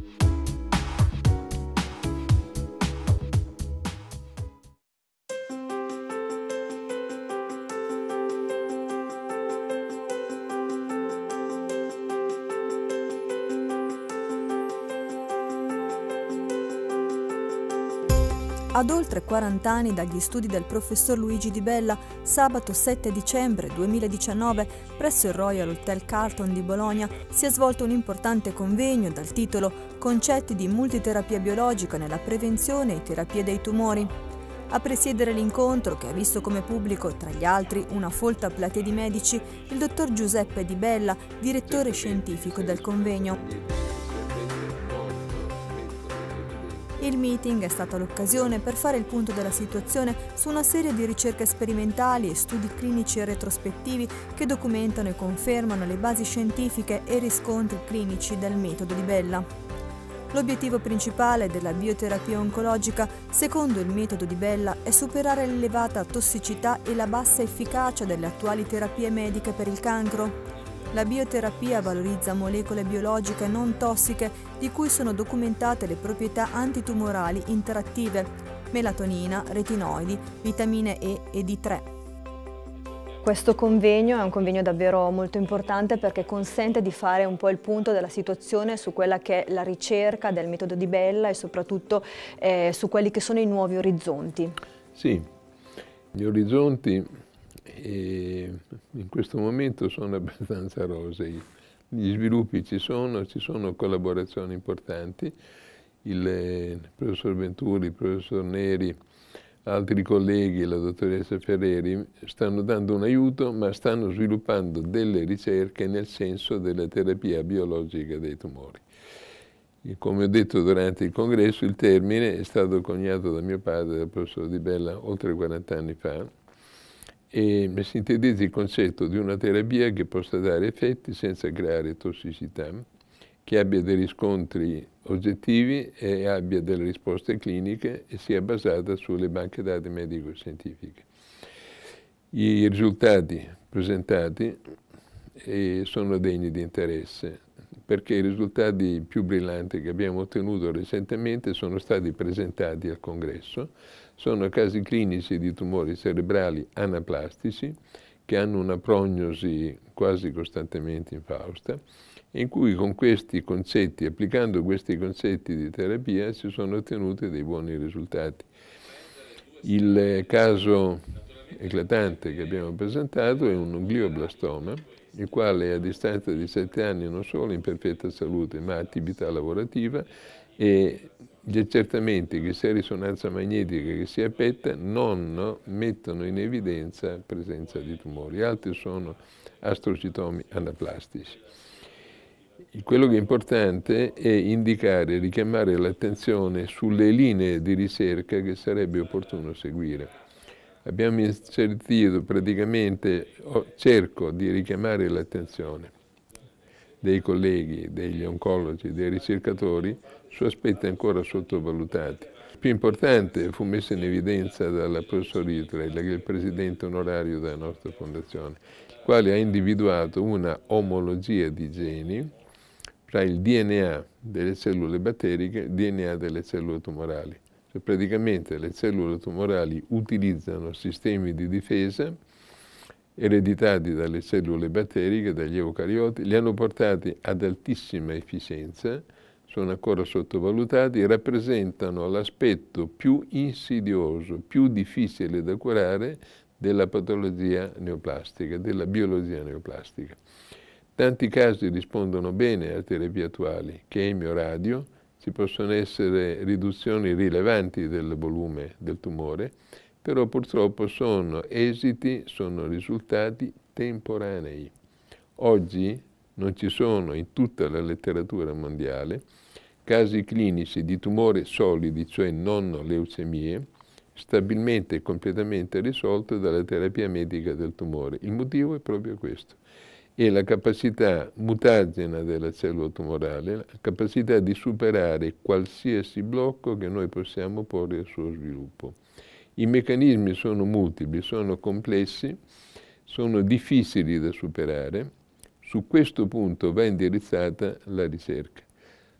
you Ad oltre 40 anni dagli studi del professor Luigi Di Bella, sabato 7 dicembre 2019, presso il Royal Hotel Carlton di Bologna, si è svolto un importante convegno dal titolo Concetti di multiterapia biologica nella prevenzione e terapia dei tumori. A presiedere l'incontro, che ha visto come pubblico, tra gli altri, una folta platea di medici, il dottor Giuseppe Di Bella, direttore scientifico del convegno. Il meeting è stata l'occasione per fare il punto della situazione su una serie di ricerche sperimentali e studi clinici e retrospettivi che documentano e confermano le basi scientifiche e riscontri clinici del metodo di Bella. L'obiettivo principale della bioterapia oncologica, secondo il metodo di Bella, è superare l'elevata tossicità e la bassa efficacia delle attuali terapie mediche per il cancro. La bioterapia valorizza molecole biologiche non tossiche di cui sono documentate le proprietà antitumorali interattive, melatonina, retinoidi, vitamine E e D3. Questo convegno è un convegno davvero molto importante perché consente di fare un po' il punto della situazione su quella che è la ricerca del metodo di Bella e soprattutto eh, su quelli che sono i nuovi orizzonti. Sì, gli orizzonti e in questo momento sono abbastanza rosei. Gli sviluppi ci sono, ci sono collaborazioni importanti, il eh, professor Venturi, il professor Neri, altri colleghi, la dottoressa Ferreri, stanno dando un aiuto, ma stanno sviluppando delle ricerche nel senso della terapia biologica dei tumori. E come ho detto durante il congresso, il termine è stato coniato da mio padre, dal professor Di Bella, oltre 40 anni fa, e sintetizza il concetto di una terapia che possa dare effetti senza creare tossicità, che abbia dei riscontri oggettivi e abbia delle risposte cliniche e sia basata sulle banche dati medico-scientifiche. I risultati presentati eh, sono degni di interesse perché i risultati più brillanti che abbiamo ottenuto recentemente sono stati presentati al congresso sono casi clinici di tumori cerebrali anaplastici che hanno una prognosi quasi costantemente infausta, in cui con questi concetti, applicando questi concetti di terapia, si sono ottenuti dei buoni risultati. Il caso eclatante che abbiamo presentato è un glioblastoma, il quale a distanza di sette anni non solo in perfetta salute, ma attività lavorativa e gli accertamenti che sia risonanza magnetica che sia PET non mettono in evidenza presenza di tumori, altri sono astrocitomi anaplastici. Quello che è importante è indicare, richiamare l'attenzione sulle linee di ricerca che sarebbe opportuno seguire. Abbiamo inserito praticamente, cerco di richiamare l'attenzione dei colleghi, degli oncologi, dei ricercatori su aspetti ancora sottovalutati. Più importante fu messo in evidenza dalla professor Hitler, che è il presidente onorario della nostra fondazione, il quale ha individuato una omologia di geni tra il DNA delle cellule batteriche e il DNA delle cellule tumorali. Cioè praticamente le cellule tumorali utilizzano sistemi di difesa ereditati dalle cellule batteriche, dagli eucarioti, li hanno portati ad altissima efficienza sono ancora sottovalutati, rappresentano l'aspetto più insidioso, più difficile da curare della patologia neoplastica, della biologia neoplastica. Tanti casi rispondono bene a terapie attuali, chemio, radio, ci possono essere riduzioni rilevanti del volume del tumore, però purtroppo sono esiti, sono risultati temporanei. Oggi non ci sono in tutta la letteratura mondiale casi clinici di tumore solidi, cioè non leucemie, stabilmente e completamente risolto dalla terapia medica del tumore. Il motivo è proprio questo. È la capacità mutagena della cellula tumorale, la capacità di superare qualsiasi blocco che noi possiamo porre al suo sviluppo. I meccanismi sono multipli, sono complessi, sono difficili da superare. Su questo punto va indirizzata la ricerca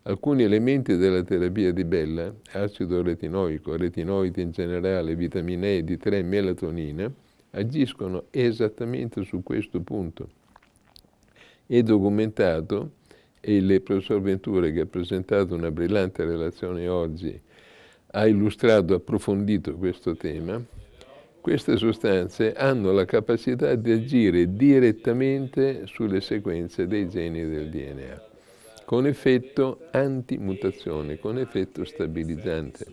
alcuni elementi della terapia di Bella, acido retinoico, retinoidi in generale, vitamina E, D3 melatonina, agiscono esattamente su questo punto. È documentato, e il professor Ventura, che ha presentato una brillante relazione oggi, ha illustrato, approfondito questo tema, queste sostanze hanno la capacità di agire direttamente sulle sequenze dei geni del DNA con effetto antimutazione, con effetto stabilizzante.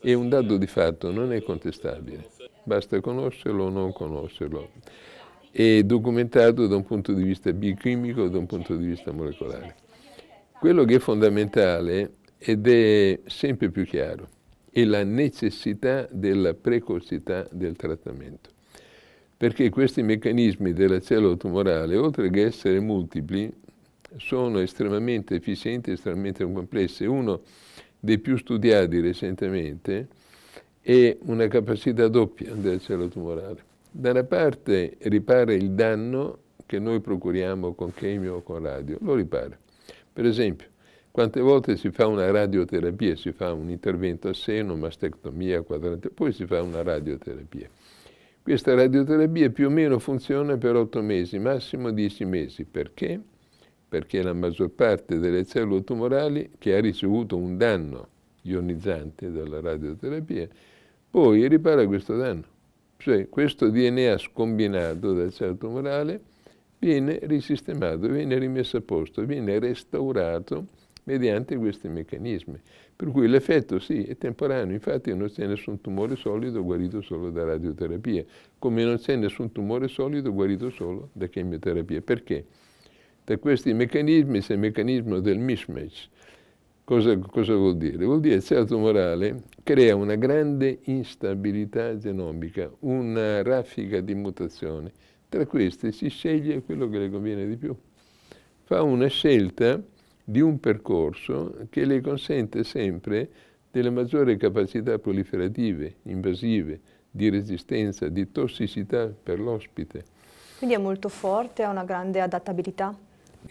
E un dato di fatto non è contestabile, basta conoscerlo o non conoscerlo. È documentato da un punto di vista biochimico, e da un punto di vista molecolare. Quello che è fondamentale ed è sempre più chiaro è la necessità della precocità del trattamento perché questi meccanismi della cellula tumorale, oltre che essere multipli, sono estremamente efficienti, estremamente complesse. Uno dei più studiati recentemente è una capacità doppia del cielo tumorale. Da una parte ripara il danno che noi procuriamo con chemio o con radio, lo ripara. Per esempio, quante volte si fa una radioterapia, si fa un intervento a seno, mastectomia, quadrante, poi si fa una radioterapia. Questa radioterapia più o meno funziona per 8 mesi, massimo 10 mesi. Perché? perché la maggior parte delle cellule tumorali che ha ricevuto un danno ionizzante dalla radioterapia, poi ripara questo danno. Cioè questo DNA scombinato dal cellulo tumorale viene risistemato, viene rimesso a posto, viene restaurato mediante questi meccanismi. Per cui l'effetto sì, è temporaneo, infatti non c'è nessun tumore solido guarito solo da radioterapia, come non c'è nessun tumore solido guarito solo da chemioterapia. Perché? Da questi meccanismi c'è il meccanismo del mismatch. Cosa, cosa vuol dire? Vuol dire che il cell certo, tumorale crea una grande instabilità genomica, una raffica di mutazioni. Tra queste si sceglie quello che le conviene di più. Fa una scelta di un percorso che le consente sempre delle maggiori capacità proliferative, invasive, di resistenza, di tossicità per l'ospite. Quindi è molto forte, ha una grande adattabilità?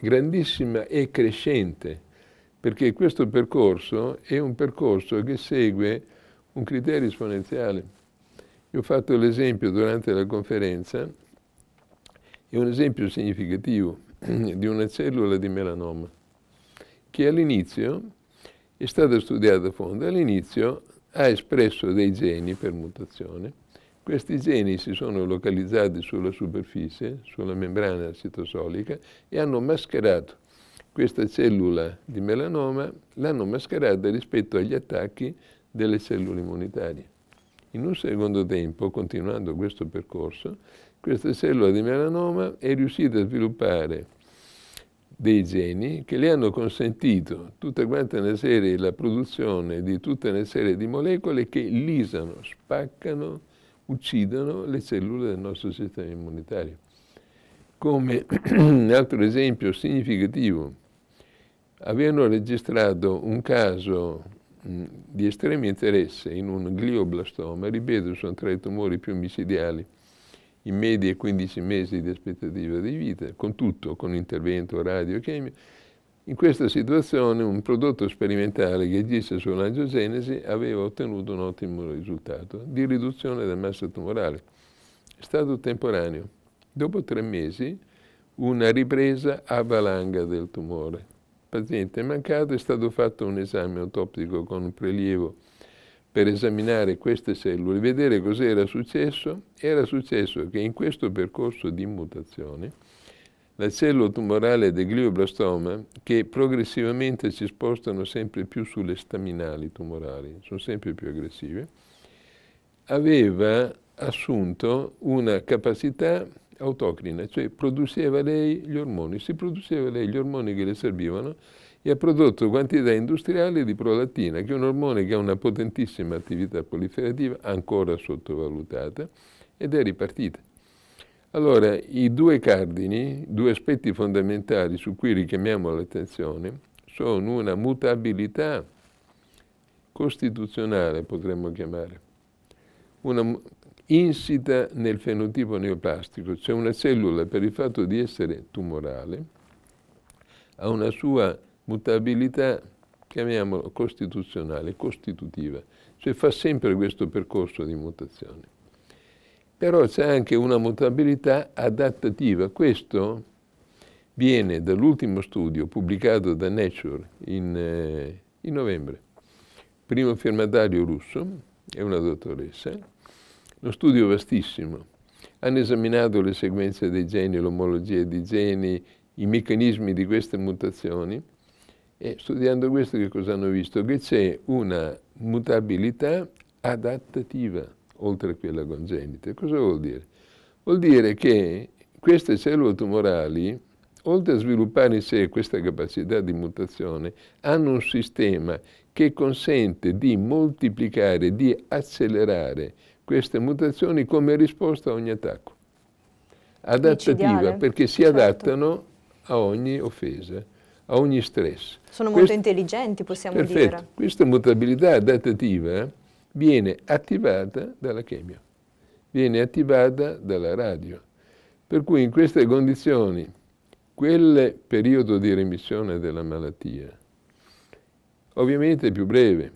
grandissima e crescente, perché questo percorso è un percorso che segue un criterio esponenziale. Io ho fatto l'esempio durante la conferenza, è un esempio significativo di una cellula di melanoma, che all'inizio è stata studiata a fondo, all'inizio ha espresso dei geni per mutazione, questi geni si sono localizzati sulla superficie, sulla membrana citosolica e hanno mascherato questa cellula di melanoma, l'hanno mascherata rispetto agli attacchi delle cellule immunitarie. In un secondo tempo, continuando questo percorso, questa cellula di melanoma è riuscita a sviluppare dei geni che le hanno consentito tutta quanta una serie, la produzione di tutta una serie di molecole che lisano, spaccano, uccidono le cellule del nostro sistema immunitario. Come altro esempio significativo, avevano registrato un caso di estremo interesse in un glioblastoma, ripeto, sono tra i tumori più micidiali, in media 15 mesi di aspettativa di vita, con tutto, con intervento, radio, in questa situazione un prodotto sperimentale che agisse sull'angiogenesi aveva ottenuto un ottimo risultato di riduzione della massa tumorale. È stato temporaneo. Dopo tre mesi una ripresa a valanga del tumore. Il paziente è mancato, è stato fatto un esame autoptico con prelievo per esaminare queste cellule, vedere cos'era successo. Era successo che in questo percorso di mutazione la cellula tumorale del glioblastoma che progressivamente si spostano sempre più sulle staminali tumorali, sono sempre più aggressive, aveva assunto una capacità autocrina, cioè produceva lei gli ormoni, si produceva lei gli ormoni che le servivano e ha prodotto quantità industriali di prolattina, che è un ormone che ha una potentissima attività proliferativa, ancora sottovalutata, ed è ripartita. Allora, i due cardini, due aspetti fondamentali su cui richiamiamo l'attenzione, sono una mutabilità costituzionale, potremmo chiamare, una insita nel fenotipo neoplastico, cioè una cellula per il fatto di essere tumorale ha una sua mutabilità, chiamiamola costituzionale, costitutiva, cioè fa sempre questo percorso di mutazione però c'è anche una mutabilità adattativa. Questo viene dall'ultimo studio pubblicato da Nature in, eh, in novembre. Primo firmatario russo, è una dottoressa, uno studio vastissimo. Hanno esaminato le sequenze dei geni, l'omologia dei geni, i meccanismi di queste mutazioni e studiando questo che cosa hanno visto? Che c'è una mutabilità adattativa oltre a quella congenita. Cosa vuol dire? Vuol dire che queste cellule tumorali, oltre a sviluppare in sé questa capacità di mutazione, hanno un sistema che consente di moltiplicare, di accelerare queste mutazioni come risposta a ogni attacco. Adattativa, perché si certo. adattano a ogni offesa, a ogni stress. Sono molto Quest intelligenti, possiamo perfetto. dire. Questa mutabilità adattativa viene attivata dalla chemia, viene attivata dalla radio. Per cui in queste condizioni quel periodo di remissione della malattia ovviamente è più breve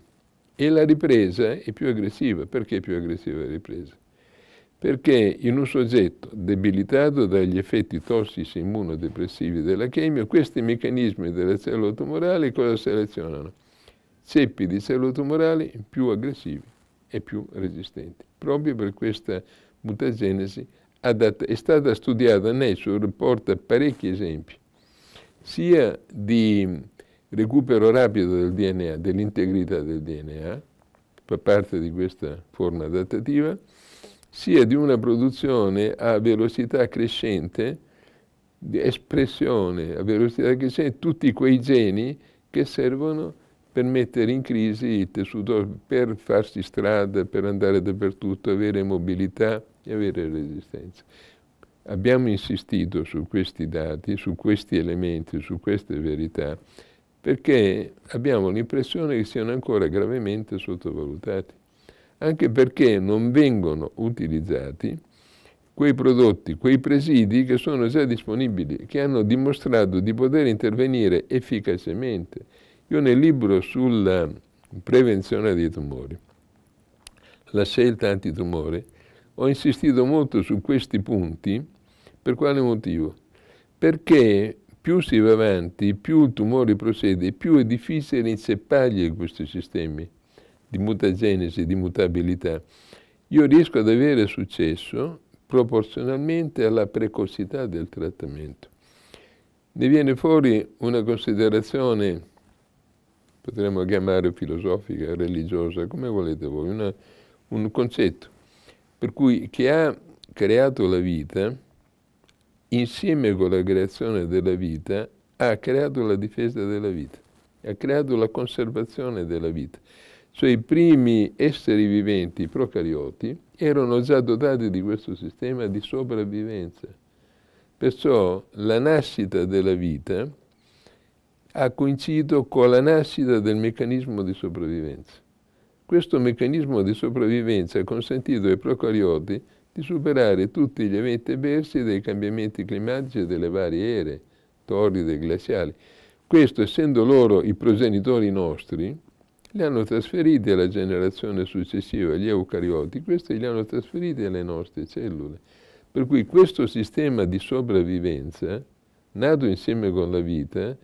e la ripresa è più aggressiva. Perché è più aggressiva la ripresa? Perché in un soggetto debilitato dagli effetti tossici immunodepressivi della chemio, questi meccanismi della cellula tumorale cosa selezionano? Ceppi di cellule tumorali più aggressivi e più resistenti. Proprio per questa mutagenesi adatta, è stata studiata Nature, riporta parecchi esempi, sia di recupero rapido del DNA, dell'integrità del DNA, fa parte di questa forma adattativa, sia di una produzione a velocità crescente, di espressione a velocità crescente, tutti quei geni che servono per mettere in crisi il tessuto, per farsi strada, per andare dappertutto, avere mobilità e avere resistenza. Abbiamo insistito su questi dati, su questi elementi, su queste verità, perché abbiamo l'impressione che siano ancora gravemente sottovalutati, anche perché non vengono utilizzati quei prodotti, quei presidi che sono già disponibili, che hanno dimostrato di poter intervenire efficacemente io nel libro sulla eh, prevenzione dei tumori, la scelta antitumore, ho insistito molto su questi punti, per quale motivo? Perché più si va avanti, più il tumore procede, più è difficile inceppargli questi sistemi di mutagenesi, di mutabilità. Io riesco ad avere successo proporzionalmente alla precocità del trattamento. Ne viene fuori una considerazione potremmo chiamare filosofica, religiosa, come volete voi, una, un concetto, per cui che ha creato la vita, insieme con la creazione della vita, ha creato la difesa della vita, ha creato la conservazione della vita. Cioè i primi esseri viventi i procarioti erano già dotati di questo sistema di sopravvivenza. Perciò la nascita della vita ha coinciso con la nascita del meccanismo di sopravvivenza. Questo meccanismo di sopravvivenza ha consentito ai procarioti di superare tutti gli eventi avversi dei cambiamenti climatici e delle varie ere, torride, glaciali. Questo, essendo loro i progenitori nostri, li hanno trasferiti alla generazione successiva, gli eucarioti, questi li hanno trasferiti alle nostre cellule. Per cui questo sistema di sopravvivenza, nato insieme con la vita,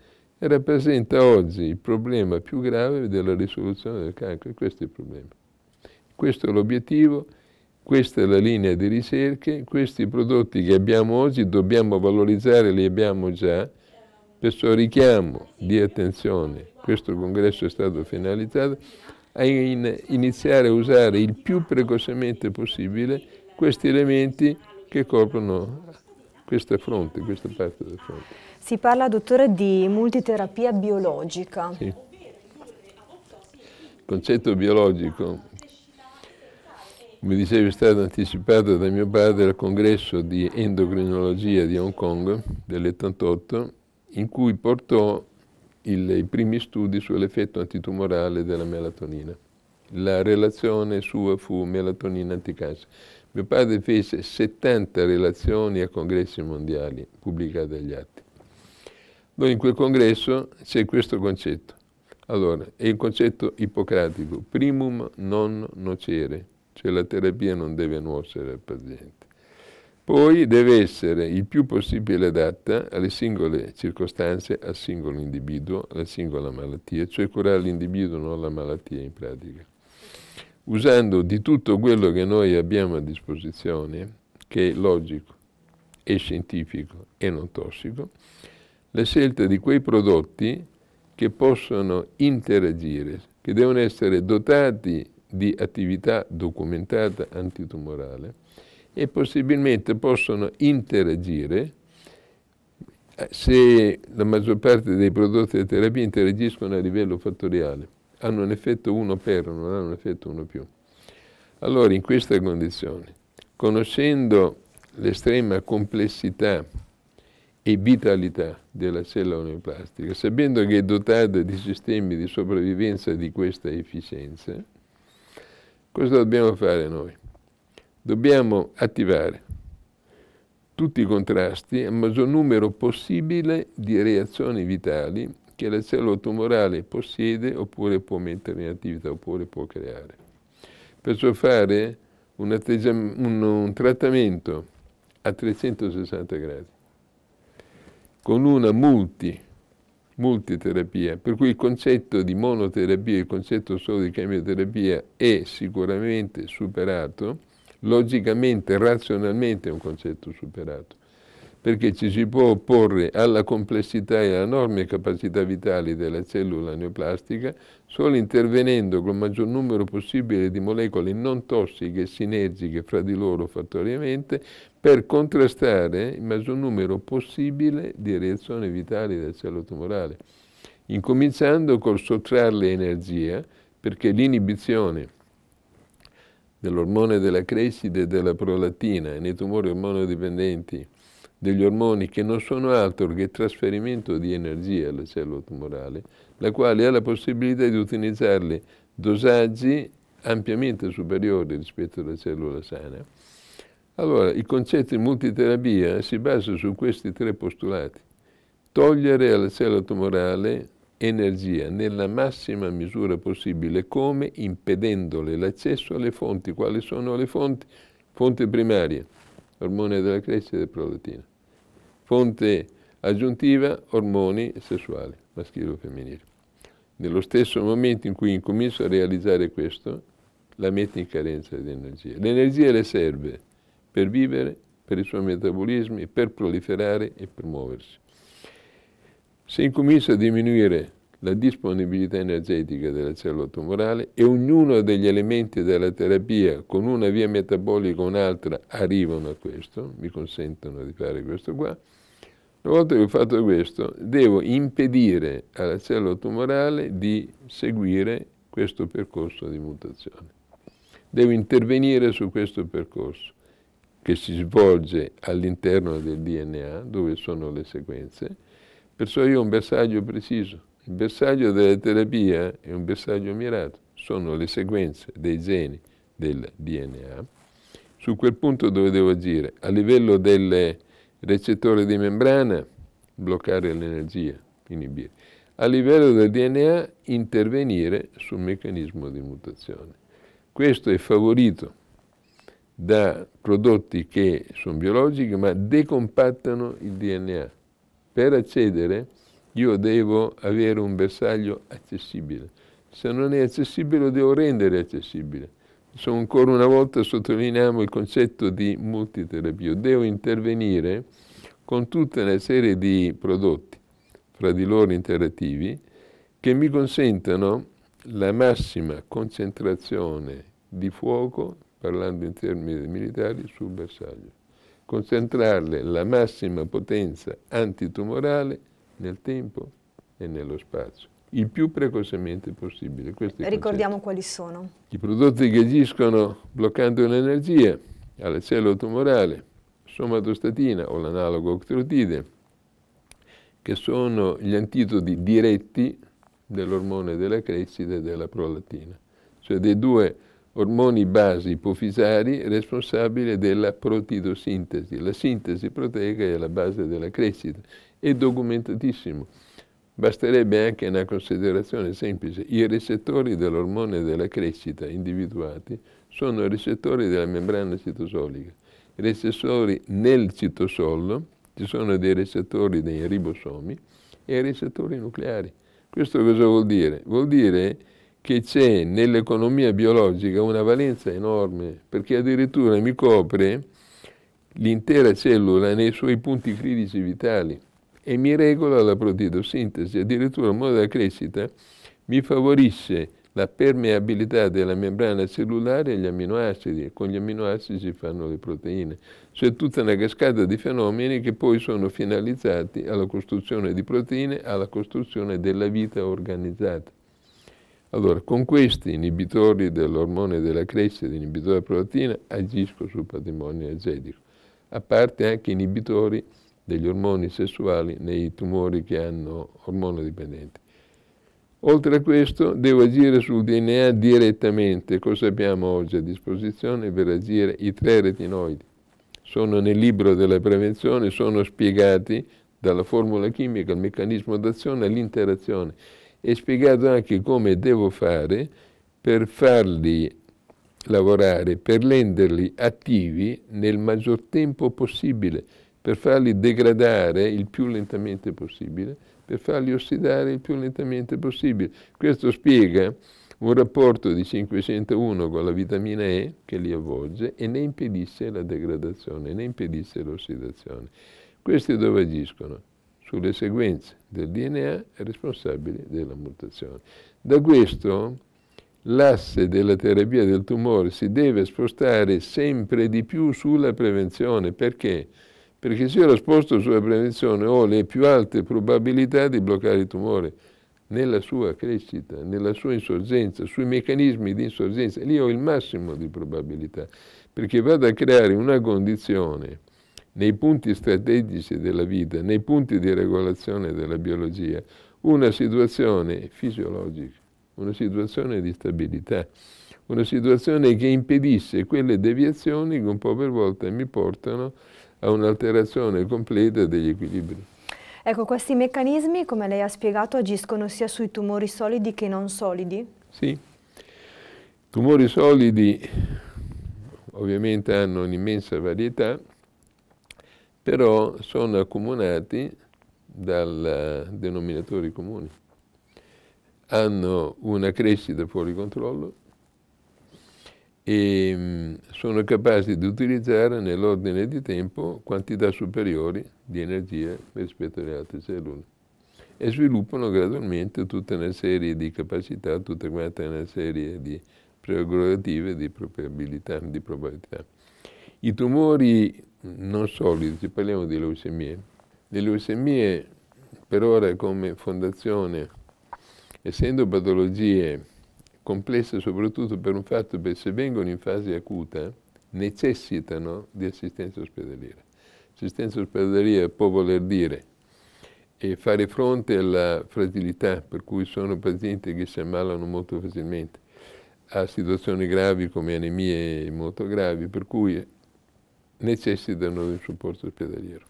rappresenta oggi il problema più grave della risoluzione del cancro, e questo è il problema. Questo è l'obiettivo, questa è la linea di ricerche, questi prodotti che abbiamo oggi dobbiamo valorizzare, li abbiamo già, perciò richiamo di attenzione, questo congresso è stato finalizzato, a in, iniziare a usare il più precocemente possibile questi elementi che coprono questa fronte, questa parte del fronte. Si parla, dottore, di multiterapia biologica. Sì. Il concetto biologico, come dicevi, è stato anticipato da mio padre al congresso di endocrinologia di Hong Kong dell'88, in cui portò il, i primi studi sull'effetto antitumorale della melatonina. La relazione sua fu melatonina anticancer. Mio padre fece 70 relazioni a congressi mondiali pubblicate agli atti. Noi in quel congresso c'è questo concetto. Allora, è il concetto ippocratico, primum non nocere, cioè la terapia non deve nuocere al paziente. Poi deve essere il più possibile adatta alle singole circostanze, al singolo individuo, alla singola malattia, cioè curare l'individuo, non la malattia in pratica. Usando di tutto quello che noi abbiamo a disposizione, che è logico, è scientifico e non tossico, la scelta di quei prodotti che possono interagire, che devono essere dotati di attività documentata antitumorale e possibilmente possono interagire se la maggior parte dei prodotti di terapia interagiscono a livello fattoriale, hanno un effetto 1 per, non hanno un effetto 1 più. Allora in questa condizione, conoscendo l'estrema complessità e vitalità della cellula neoplastica, sapendo che è dotata di sistemi di sopravvivenza di questa efficienza, cosa dobbiamo fare noi? Dobbiamo attivare tutti i contrasti a maggior numero possibile di reazioni vitali che la cellula tumorale possiede oppure può mettere in attività oppure può creare. Perciò fare un, un, un trattamento a 360 gradi con una multi, multiterapia, per cui il concetto di monoterapia, il concetto solo di chemioterapia è sicuramente superato, logicamente, razionalmente è un concetto superato perché ci si può opporre alla complessità e alla enorme capacità vitali della cellula neoplastica solo intervenendo con il maggior numero possibile di molecole non tossiche e sinergiche fra di loro fattoriamente per contrastare il maggior numero possibile di reazioni vitali del cielo tumorale, incominciando col sottrarle energia perché l'inibizione dell'ormone della crescita e della prolattina nei tumori ormonodipendenti degli ormoni che non sono altro che trasferimento di energia alla cellula tumorale, la quale ha la possibilità di utilizzarli dosaggi ampiamente superiori rispetto alla cellula sana. Allora, il concetto di multiterapia si basa su questi tre postulati. Togliere alla cellula tumorale energia nella massima misura possibile, come impedendole l'accesso alle fonti. Quali sono le fonti? Fonte primaria, ormone della crescita e prolatina. Fonte aggiuntiva, ormoni sessuali, maschile o femminile. Nello stesso momento in cui incomincio a realizzare questo, la metto in carenza di energia. L'energia le serve per vivere, per i suoi metabolismi, per proliferare e per muoversi. Se incomincio a diminuire la disponibilità energetica della cellula tumorale e ognuno degli elementi della terapia con una via metabolica o un'altra arrivano a questo, mi consentono di fare questo qua, una volta che ho fatto questo, devo impedire alla cellula tumorale di seguire questo percorso di mutazione. Devo intervenire su questo percorso che si svolge all'interno del DNA, dove sono le sequenze, perciò io ho un bersaglio preciso. Il bersaglio della terapia è un bersaglio mirato, sono le sequenze dei geni del DNA su quel punto dove devo agire, a livello delle Recettore di membrana, bloccare l'energia, inibire. A livello del DNA, intervenire sul meccanismo di mutazione. Questo è favorito da prodotti che sono biologici ma decompattano il DNA. Per accedere io devo avere un bersaglio accessibile. Se non è accessibile lo devo rendere accessibile. So, ancora una volta sottolineiamo il concetto di multiterapia. Devo intervenire con tutta una serie di prodotti, fra di loro interattivi, che mi consentano la massima concentrazione di fuoco, parlando in termini militari, sul bersaglio. Concentrarle la massima potenza antitumorale nel tempo e nello spazio il più precocemente possibile. Ricordiamo quali sono. I prodotti che agiscono bloccando l'energia alle cellule tumorali, somatostatina o l'analogo octrotide, che sono gli antitodi diretti dell'ormone della crescita e della prolattina, cioè dei due ormoni basi ipofisari responsabili della protidosintesi. La sintesi proteica è la base della crescita, è documentatissimo Basterebbe anche una considerazione semplice. I recettori dell'ormone della crescita individuati sono i recettori della membrana citosolica. I recettori nel citosollo ci sono dei recettori dei ribosomi e i recettori nucleari. Questo cosa vuol dire? Vuol dire che c'è nell'economia biologica una valenza enorme, perché addirittura mi copre l'intera cellula nei suoi punti critici vitali e mi regola la proteidosintesi. Addirittura il modo della crescita mi favorisce la permeabilità della membrana cellulare agli aminoacidi, con gli aminoacidi si fanno le proteine. C'è tutta una cascata di fenomeni che poi sono finalizzati alla costruzione di proteine, alla costruzione della vita organizzata. Allora, con questi inibitori dell'ormone della crescita, inibitore della proteina, agisco sul patrimonio energetico, a parte anche inibitori degli ormoni sessuali nei tumori che hanno dipendenti. Oltre a questo devo agire sul DNA direttamente. Cosa abbiamo oggi a disposizione per agire? I tre retinoidi. Sono nel libro della prevenzione, sono spiegati dalla formula chimica, il meccanismo d'azione l'interazione. È spiegato anche come devo fare per farli lavorare, per renderli attivi nel maggior tempo possibile per farli degradare il più lentamente possibile, per farli ossidare il più lentamente possibile. Questo spiega un rapporto di 501 con la vitamina E che li avvolge e ne impedisce la degradazione, ne impedisce l'ossidazione. Questi dove agiscono? Sulle sequenze del DNA responsabili della mutazione. Da questo l'asse della terapia del tumore si deve spostare sempre di più sulla prevenzione. Perché? perché se io la sposto sulla prevenzione ho le più alte probabilità di bloccare il tumore nella sua crescita, nella sua insorgenza, sui meccanismi di insorgenza, lì ho il massimo di probabilità, perché vado a creare una condizione nei punti strategici della vita, nei punti di regolazione della biologia, una situazione fisiologica, una situazione di stabilità, una situazione che impedisse quelle deviazioni che un po' per volta mi portano a a un'alterazione completa degli equilibri. Ecco, questi meccanismi, come lei ha spiegato, agiscono sia sui tumori solidi che non solidi? Sì. Tumori solidi ovviamente hanno un'immensa varietà, però sono accomunati da eh, denominatori comuni. Hanno una crescita fuori controllo, e ehm, sono capaci di utilizzare nell'ordine di tempo quantità superiori di energia rispetto alle altre cellule e sviluppano gradualmente tutta una serie di capacità, tutta una serie di prerogative, di probabilità, di probabilità. I tumori non solidi, parliamo di leucemie. Le leucemie per ora come fondazione, essendo patologie complesse soprattutto per un fatto che se vengono in fase acuta necessitano di assistenza ospedaliera. Assistenza ospedaliera può voler dire eh, fare fronte alla fragilità, per cui sono pazienti che si ammalano molto facilmente, a situazioni gravi come anemie molto gravi, per cui necessitano di un supporto ospedaliero.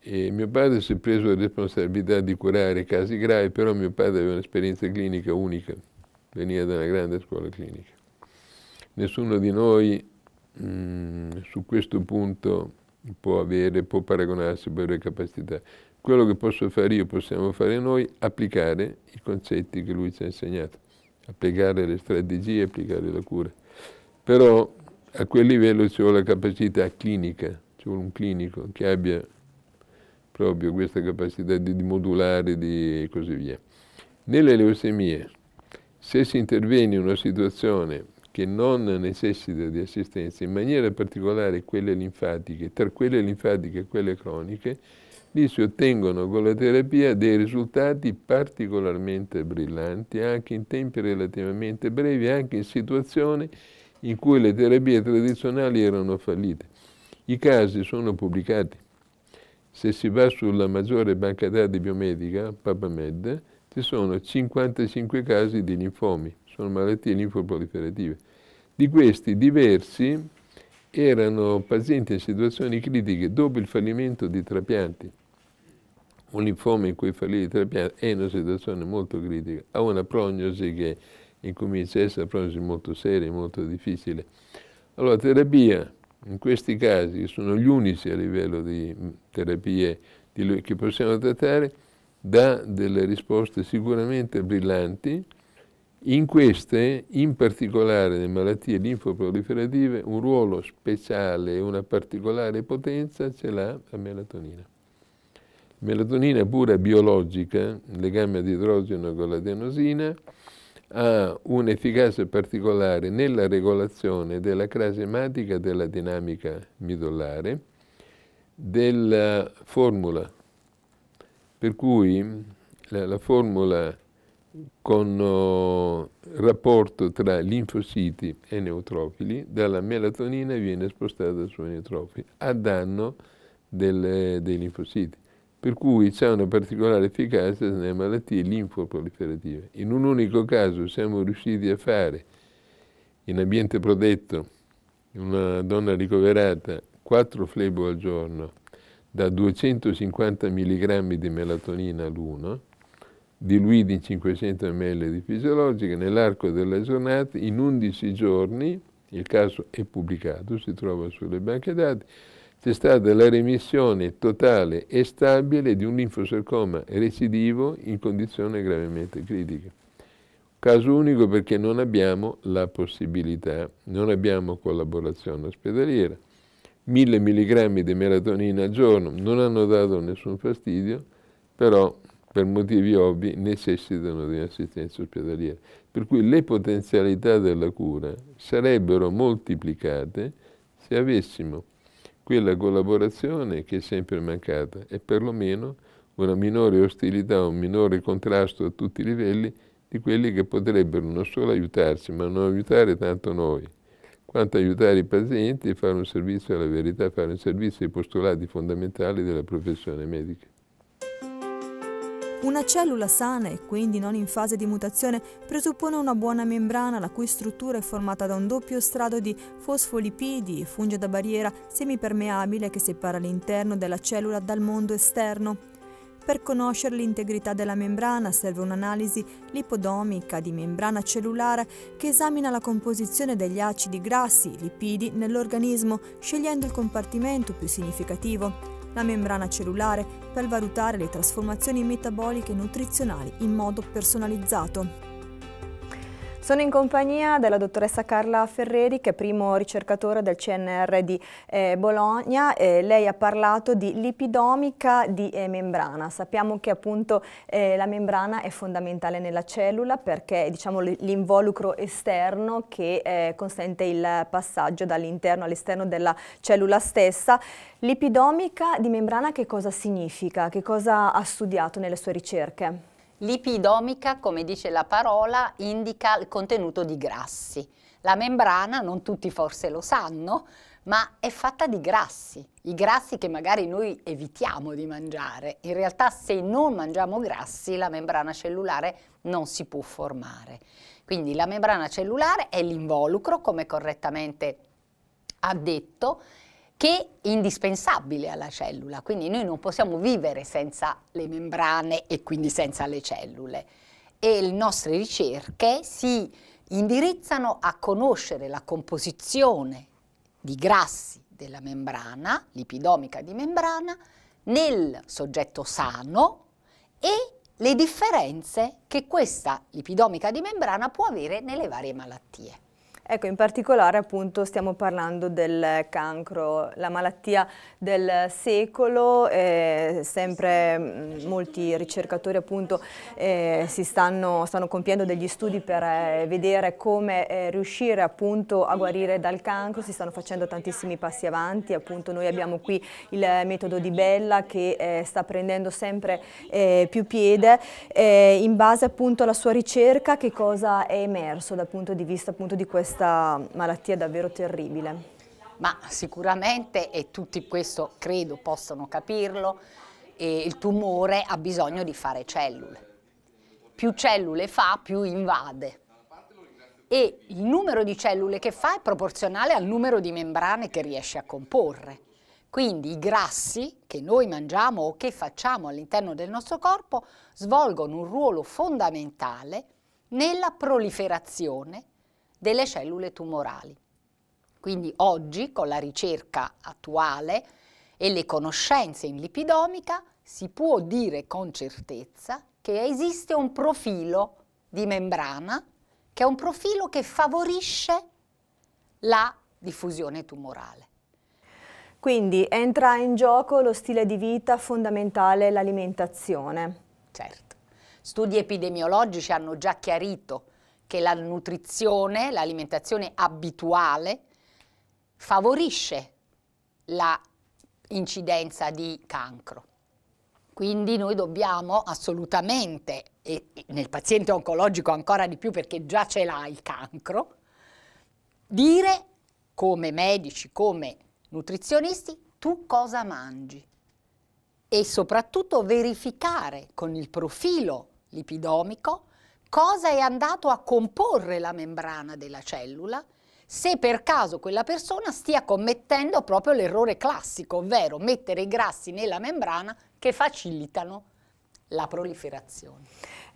E mio padre si è preso la responsabilità di curare casi gravi, però mio padre aveva un'esperienza clinica unica veniva da una grande scuola clinica. Nessuno di noi mh, mm, su questo punto può avere, può paragonarsi per le capacità. Quello che posso fare io, possiamo fare noi, applicare i concetti che lui ci ha insegnato, applicare le strategie, applicare la cura. Però a quel livello ci vuole la capacità clinica, ci vuole un clinico che abbia proprio questa capacità di, di modulare e così via. Nelle leucemie, se si interviene in una situazione che non necessita di assistenza, in maniera particolare quelle linfatiche, tra quelle linfatiche e quelle croniche, lì si ottengono con la terapia dei risultati particolarmente brillanti, anche in tempi relativamente brevi, anche in situazioni in cui le terapie tradizionali erano fallite. I casi sono pubblicati. Se si va sulla maggiore banca dati biomedica, PapaMed, ci sono 55 casi di linfomi, sono malattie linfoproliferative. Di questi diversi erano pazienti in situazioni critiche dopo il fallimento di trapianti. Un linfoma in cui fallire di trapianti è una situazione molto critica, ha una prognosi che incomincia a essere una prognosi molto seria, e molto difficile. Allora, terapia, in questi casi, che sono gli unici a livello di mm, terapie che possiamo trattare, dà delle risposte sicuramente brillanti, in queste, in particolare nelle malattie linfoproliferative, un ruolo speciale e una particolare potenza ce l'ha la melatonina. Melatonina pura biologica, legame di idrogeno con l'adenosina, ha un'efficacia particolare nella regolazione della crasi ematica della dinamica midollare, della formula per cui la, la formula con oh, rapporto tra linfociti e neutrofili dalla melatonina viene spostata sui neutrofili a danno del, dei linfociti. Per cui c'è una particolare efficacia nelle malattie linfoproliferative. In un unico caso siamo riusciti a fare in ambiente protetto una donna ricoverata 4 flebo al giorno da 250 mg di melatonina l'uno, diluiti in 500 ml di fisiologica, nell'arco della giornata, in 11 giorni, il caso è pubblicato, si trova sulle banche dati, c'è stata la remissione totale e stabile di un linfosarcoma recidivo in condizione gravemente critica. Caso unico perché non abbiamo la possibilità, non abbiamo collaborazione ospedaliera, 1000 mg di melatonina al giorno non hanno dato nessun fastidio, però per motivi ovvi necessitano di un'assistenza ospedaliera. Per cui le potenzialità della cura sarebbero moltiplicate se avessimo quella collaborazione che è sempre mancata e perlomeno una minore ostilità, un minore contrasto a tutti i livelli di quelli che potrebbero non solo aiutarci, ma non aiutare tanto noi quanto aiutare i pazienti a fare un servizio alla verità, a fare un servizio ai postulati fondamentali della professione medica. Una cellula sana e quindi non in fase di mutazione presuppone una buona membrana la cui struttura è formata da un doppio strato di fosfolipidi e funge da barriera semipermeabile che separa l'interno della cellula dal mondo esterno. Per conoscere l'integrità della membrana serve un'analisi lipodomica di membrana cellulare che esamina la composizione degli acidi grassi, lipidi, nell'organismo, scegliendo il compartimento più significativo, la membrana cellulare, per valutare le trasformazioni metaboliche e nutrizionali in modo personalizzato. Sono in compagnia della dottoressa Carla Ferreri che è primo ricercatore del CNR di eh, Bologna. Eh, lei ha parlato di lipidomica di eh, membrana. Sappiamo che appunto eh, la membrana è fondamentale nella cellula perché è diciamo, l'involucro esterno che eh, consente il passaggio dall'interno all'esterno della cellula stessa. Lipidomica di membrana che cosa significa? Che cosa ha studiato nelle sue ricerche? Lipidomica, come dice la parola, indica il contenuto di grassi. La membrana, non tutti forse lo sanno, ma è fatta di grassi, i grassi che magari noi evitiamo di mangiare. In realtà se non mangiamo grassi la membrana cellulare non si può formare. Quindi la membrana cellulare è l'involucro, come correttamente ha detto, che è indispensabile alla cellula, quindi noi non possiamo vivere senza le membrane e quindi senza le cellule. E le nostre ricerche si indirizzano a conoscere la composizione di grassi della membrana, lipidomica di membrana, nel soggetto sano e le differenze che questa lipidomica di membrana può avere nelle varie malattie. Ecco, in particolare appunto stiamo parlando del cancro, la malattia del secolo, eh, sempre mm, molti ricercatori appunto eh, si stanno, stanno, compiendo degli studi per eh, vedere come eh, riuscire appunto a guarire dal cancro, si stanno facendo tantissimi passi avanti, appunto noi abbiamo qui il metodo di Bella che eh, sta prendendo sempre eh, più piede, in base appunto alla sua ricerca che cosa è emerso dal punto di vista appunto di questa questa malattia davvero terribile. Ma sicuramente, e tutti questo credo possano capirlo, eh, il tumore ha bisogno di fare cellule. Più cellule fa, più invade. E il numero di cellule che fa è proporzionale al numero di membrane che riesce a comporre. Quindi i grassi che noi mangiamo o che facciamo all'interno del nostro corpo svolgono un ruolo fondamentale nella proliferazione delle cellule tumorali. Quindi oggi con la ricerca attuale e le conoscenze in lipidomica si può dire con certezza che esiste un profilo di membrana che è un profilo che favorisce la diffusione tumorale. Quindi entra in gioco lo stile di vita fondamentale l'alimentazione. Certo. Studi epidemiologici hanno già chiarito che la nutrizione, l'alimentazione abituale favorisce l'incidenza di cancro. Quindi noi dobbiamo assolutamente, e nel paziente oncologico ancora di più perché già ce l'ha il cancro, dire come medici, come nutrizionisti, tu cosa mangi e soprattutto verificare con il profilo lipidomico cosa è andato a comporre la membrana della cellula, se per caso quella persona stia commettendo proprio l'errore classico, ovvero mettere i grassi nella membrana che facilitano la proliferazione.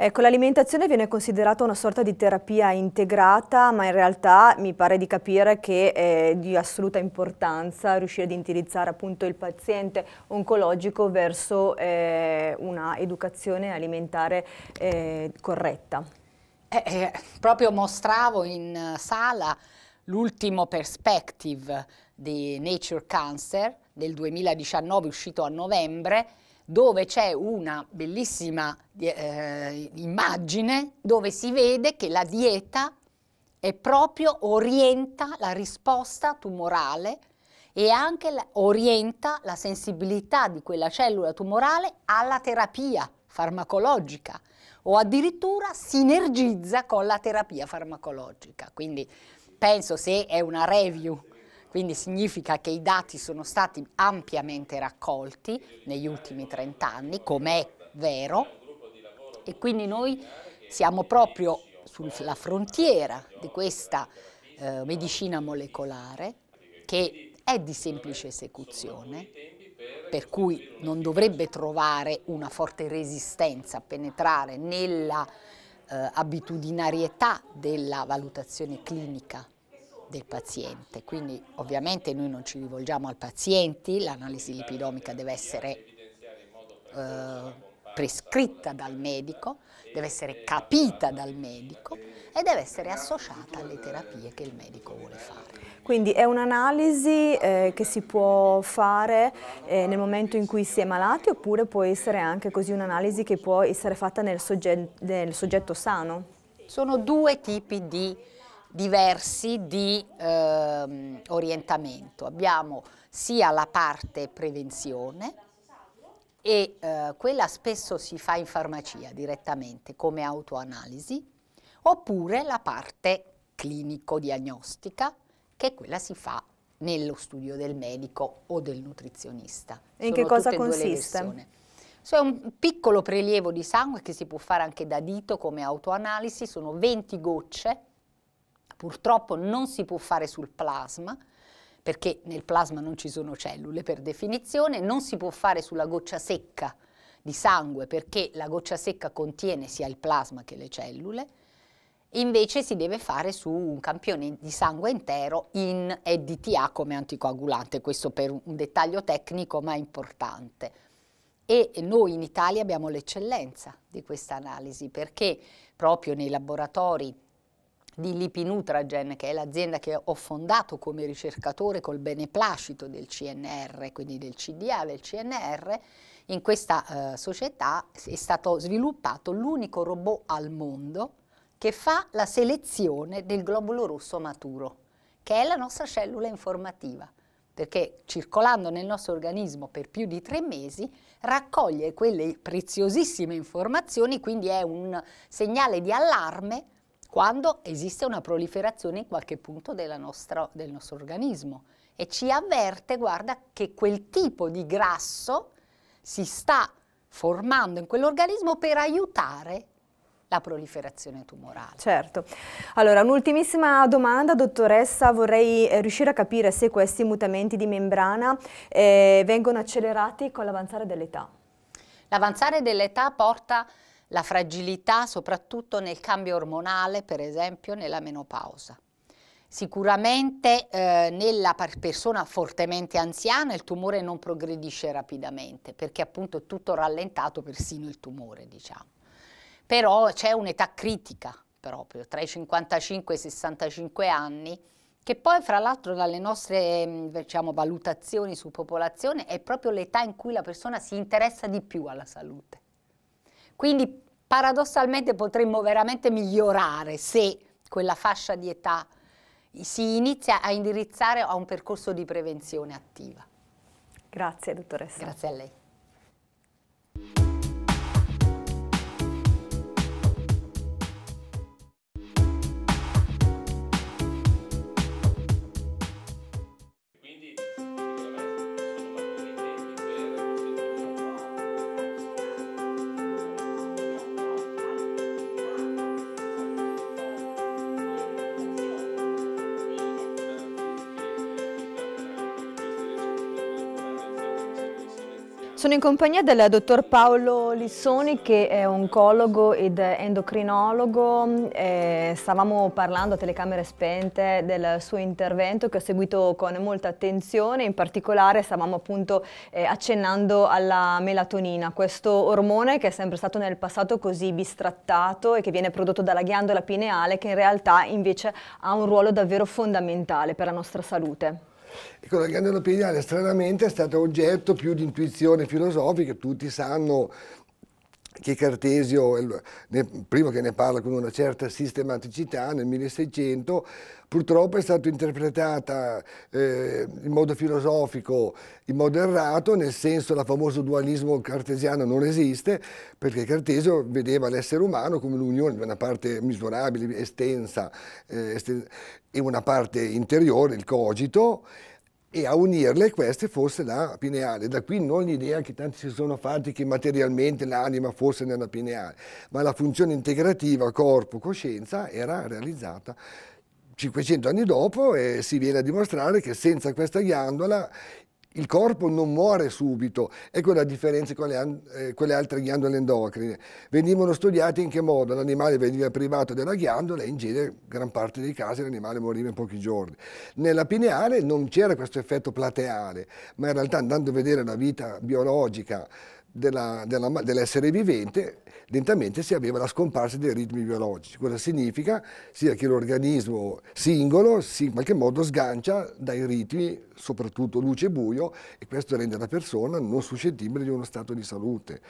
Ecco, l'alimentazione viene considerata una sorta di terapia integrata, ma in realtà mi pare di capire che è di assoluta importanza riuscire ad indirizzare appunto il paziente oncologico verso eh, una educazione alimentare eh, corretta. Eh, eh proprio mostravo in eh, sala l'ultimo perspective di Nature Cancer del 2019 uscito a novembre dove c'è una bellissima eh, immagine dove si vede che la dieta è proprio orienta la risposta tumorale e anche la, orienta la sensibilità di quella cellula tumorale alla terapia farmacologica o addirittura sinergizza con la terapia farmacologica. Quindi penso se è una review quindi significa che i dati sono stati ampiamente raccolti negli ultimi 30 anni, com'è vero, e quindi noi siamo proprio sulla frontiera di questa eh, medicina molecolare che è di semplice esecuzione, per cui non dovrebbe trovare una forte resistenza a penetrare nella eh, abitudinarietà della valutazione clinica del paziente, quindi ovviamente noi non ci rivolgiamo al paziente, l'analisi lipidomica deve essere eh, prescritta dal medico, deve essere capita dal medico e deve essere associata alle terapie che il medico vuole fare. Quindi è un'analisi eh, che si può fare eh, nel momento in cui si è malati oppure può essere anche così un'analisi che può essere fatta nel, sogget nel, soggetto sano? Sono due tipi di diversi di eh, orientamento. Abbiamo sia la parte prevenzione e eh, quella spesso si fa in farmacia direttamente come autoanalisi, oppure la parte clinico-diagnostica che quella si fa nello studio del medico o del nutrizionista. in Sono che cosa consiste? So, è un piccolo prelievo di sangue che si può fare anche da dito come autoanalisi, sono 20 gocce Purtroppo non si può fare sul plasma, perché nel plasma non ci sono cellule per definizione, non si può fare sulla goccia secca di sangue perché la goccia secca contiene sia il plasma che le cellule, invece si deve fare su un campione di sangue intero in EDTA come anticoagulante, questo per un dettaglio tecnico ma importante. E noi in Italia abbiamo l'eccellenza di questa analisi perché proprio nei laboratori di Lipinutragen, che è l'azienda che ho fondato come ricercatore col beneplacito del CNR, quindi del CDA del CNR, in questa eh, società è stato sviluppato l'unico robot al mondo che fa la selezione del globulo rosso maturo, che è la nostra cellula informativa perché circolando nel nostro organismo per più di tre mesi raccoglie quelle preziosissime informazioni, quindi è un segnale di allarme quando esiste una proliferazione in qualche punto nostra, del nostro organismo e ci avverte, guarda, che quel tipo di grasso si sta formando in quell'organismo per aiutare la proliferazione tumorale. Certo. Allora, un'ultimissima domanda, dottoressa, vorrei eh, riuscire a capire se questi mutamenti di membrana eh, vengono accelerati con l'avanzare dell'età. L'avanzare dell'età porta la fragilità soprattutto nel cambio ormonale, per esempio nella menopausa. Sicuramente eh, nella persona fortemente anziana il tumore non progredisce rapidamente perché appunto è tutto rallentato, persino il tumore diciamo. Però c'è un'età critica proprio tra i 55 e i 65 anni che poi fra l'altro dalle nostre mm, diciamo, valutazioni su popolazione è proprio l'età in cui la persona si interessa di più alla salute. Quindi paradossalmente potremmo veramente migliorare se quella fascia di età si inizia a indirizzare a un percorso di prevenzione attiva. Grazie dottoressa. Grazie a lei. Sono in compagnia del dottor Paolo Lissoni che è oncologo ed endocrinologo. Eh, stavamo parlando a telecamere spente del suo intervento che ho seguito con molta attenzione, in particolare stavamo appunto eh, accennando alla melatonina, questo ormone che è sempre stato nel passato così bistrattato e che viene prodotto dalla ghiandola pineale che in realtà invece ha un ruolo davvero fondamentale per la nostra salute. E con la ghiandola opinione, stranamente, è stato oggetto più di intuizione filosofica, tutti sanno che Cartesio prima che ne parla con una certa sistematicità nel 1600, purtroppo è stata interpretata eh, in modo filosofico, in modo errato, nel senso che il famoso dualismo cartesiano non esiste, perché Cartesio vedeva l'essere umano come l'unione di una parte misurabile, estensa, eh, esten e una parte interiore, il cogito, e a unirle queste fosse la pineale. Da qui non l'idea che tanti si sono fatti che materialmente l'anima fosse nella pineale, ma la funzione integrativa corpo-coscienza era realizzata 500 anni dopo e si viene a dimostrare che senza questa ghiandola il corpo non muore subito, ecco la differenza con le, eh, con le altre ghiandole endocrine. Venivano studiate in che modo l'animale veniva privato della ghiandola e in genere, gran parte dei casi, l'animale moriva in pochi giorni. Nella pineale non c'era questo effetto plateale, ma in realtà andando a vedere la vita biologica della, della, dell'essere vivente, lentamente si aveva la scomparsa dei ritmi biologici. Cosa significa? Sia che l'organismo singolo si in qualche modo sgancia dai ritmi, soprattutto luce e buio, e questo rende la persona non suscettibile di uno stato di salute.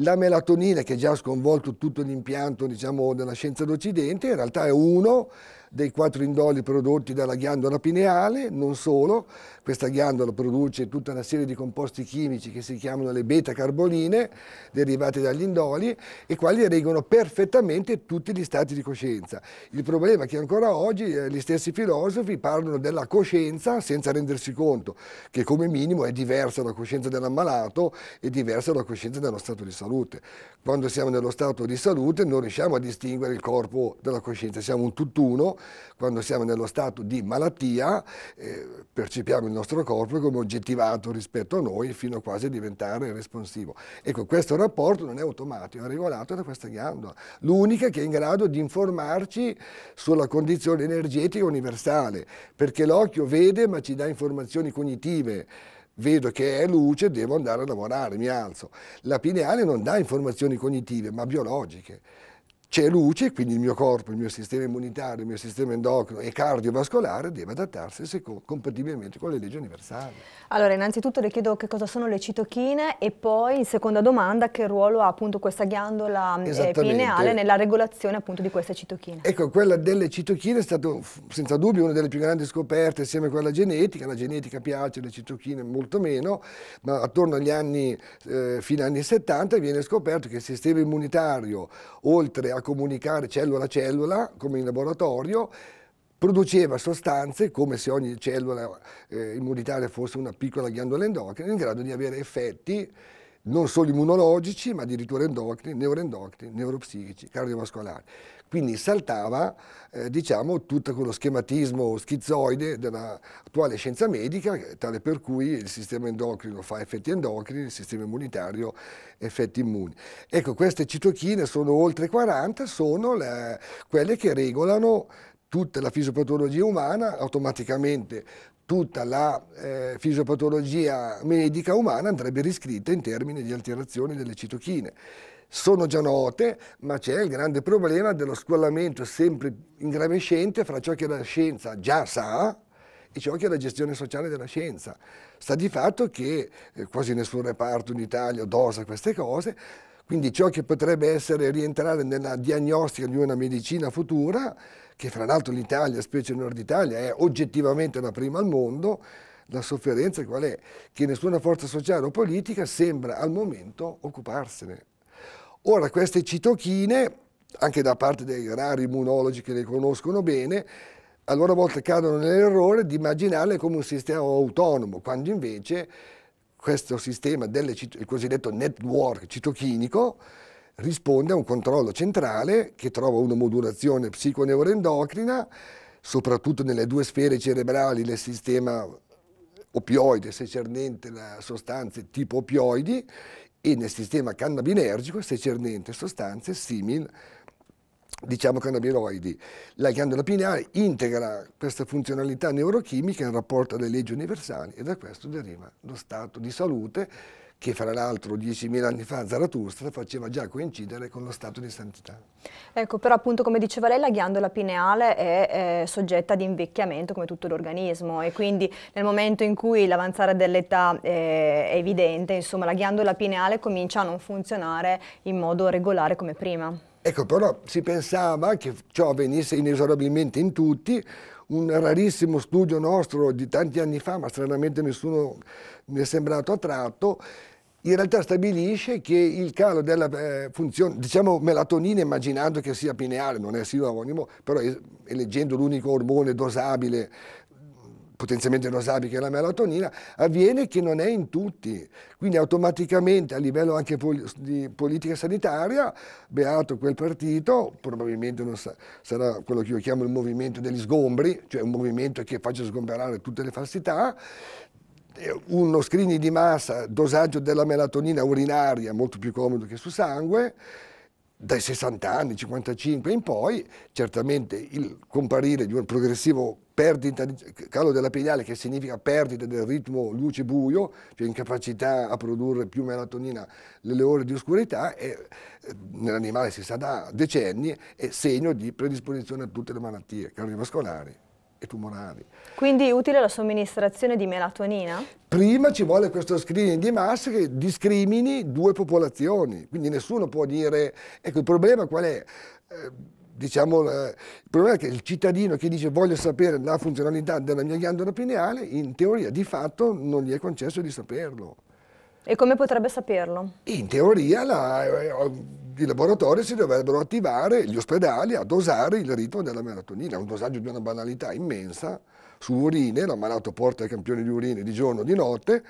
La melatonina, che già ha sconvolto tutto l'impianto diciamo, della scienza d'Occidente, in realtà è uno dei quattro indoli prodotti dalla ghiandola pineale, non solo, questa ghiandola produce tutta una serie di composti chimici che si chiamano le beta-carboline derivate dagli indoli e quali reggono perfettamente tutti gli stati di coscienza. Il problema è che ancora oggi eh, gli stessi filosofi parlano della coscienza senza rendersi conto che come minimo è diversa la coscienza dell'ammalato e diversa la coscienza dello stato di salute. Quando siamo nello stato di salute non riusciamo a distinguere il corpo dalla coscienza, siamo un tutt'uno quando siamo nello stato di malattia, eh, percepiamo il nostro corpo come oggettivato rispetto a noi fino a quasi diventare responsivo. Ecco, questo rapporto non è automatico, è regolato da questa ghiandola, l'unica che è in grado di informarci sulla condizione energetica universale, perché l'occhio vede ma ci dà informazioni cognitive vedo che è luce, devo andare a lavorare, mi alzo. La pineale non dà informazioni cognitive, ma biologiche c'è luce, quindi il mio corpo, il mio sistema immunitario, il mio sistema endocrino e cardiovascolare deve adattarsi secondo, compatibilmente con le leggi universali. Allora, innanzitutto le chiedo che cosa sono le citochine e poi, seconda domanda, che ruolo ha appunto questa ghiandola eh, pineale nella regolazione appunto di queste citochine? Ecco, quella delle citochine è stata senza dubbio una delle più grandi scoperte insieme a quella genetica. La genetica piace, le citochine molto meno, ma attorno agli anni, eh, fino agli anni 70 viene scoperto che il sistema immunitario, oltre a a comunicare cellula a cellula, come in laboratorio, produceva sostanze come se ogni cellula eh, immunitaria fosse una piccola ghiandola endocrina in grado di avere effetti non solo immunologici ma addirittura endocrini, neuroendocrini, neuropsichici, cardiovascolari. Quindi saltava eh, diciamo, tutto quello schematismo schizoide dell'attuale scienza medica, tale per cui il sistema endocrino fa effetti endocrini, il sistema immunitario effetti immuni. Ecco, queste citochine sono oltre 40, sono le, quelle che regolano tutta la fisiopatologia umana, automaticamente tutta la eh, fisiopatologia medica umana andrebbe riscritta in termini di alterazione delle citochine sono già note, ma c'è il grande problema dello scollamento sempre ingravescente fra ciò che la scienza già sa e ciò che è la gestione sociale della scienza. Sta di fatto che eh, quasi nessun reparto in Italia dosa queste cose, quindi ciò che potrebbe essere rientrare nella diagnostica di una medicina futura, che fra l'altro l'Italia, specie il nord Italia, è oggettivamente la prima al mondo, la sofferenza qual è? Che nessuna forza sociale o politica sembra al momento occuparsene. Ora queste citochine, anche da parte dei rari immunologi che le conoscono bene, a loro volta cadono nell'errore di immaginarle come un sistema autonomo, quando invece questo sistema il cosiddetto network citochinico risponde a un controllo centrale che trova una modulazione psiconeuroendocrina, soprattutto nelle due sfere cerebrali del sistema opioide, secernente la sostanze tipo opioidi, e nel sistema cannabinergico se cernente sostanze simili diciamo cannabinoidi. La ghiandola pineale integra questa funzionalità neurochimica in rapporto alle leggi universali e da questo deriva lo stato di salute che fra l'altro 10.000 anni fa Zarathustra faceva già coincidere con lo stato di santità. Ecco, però appunto come diceva lei la ghiandola pineale è, è soggetta ad invecchiamento come tutto l'organismo e quindi nel momento in cui l'avanzare dell'età è evidente, insomma la ghiandola pineale comincia a non funzionare in modo regolare come prima. Ecco, però si pensava che ciò avvenisse inesorabilmente in tutti, un rarissimo studio nostro di tanti anni fa, ma stranamente nessuno mi è sembrato attratto, in realtà stabilisce che il calo della eh, funzione, diciamo melatonina immaginando che sia pineale, non è sinonimo, però eleggendo l'unico ormone dosabile potenzialmente dosabile che è la melatonina, avviene che non è in tutti. Quindi automaticamente a livello anche pol di politica sanitaria, beato quel partito, probabilmente sa sarà quello che io chiamo il movimento degli sgombri, cioè un movimento che faccia sgomberare tutte le falsità, eh, uno screening di massa, dosaggio della melatonina urinaria molto più comodo che su sangue, dai 60 anni, 55 in poi, certamente il comparire di un progressivo perdita, calo della pineale che significa perdita del ritmo luce-buio, cioè incapacità a produrre più melatonina nelle ore di oscurità, e, eh, nell'animale si sa da decenni, è segno di predisposizione a tutte le malattie cardiovascolari e tumorali. Quindi è utile la somministrazione di melatonina? Prima ci vuole questo screening di massa che discrimini due popolazioni, quindi nessuno può dire... Ecco, il problema qual è? Eh, diciamo, eh, il problema è che il cittadino che dice voglio sapere la funzionalità della mia ghiandola pineale, in teoria di fatto non gli è concesso di saperlo. E come potrebbe saperlo? In teoria la, eh, eh, i laboratori si dovrebbero attivare, gli ospedali, a dosare il ritmo della melatonina, un dosaggio di una banalità immensa, su urine, l'ammalato porta i campioni di urine di giorno e di notte,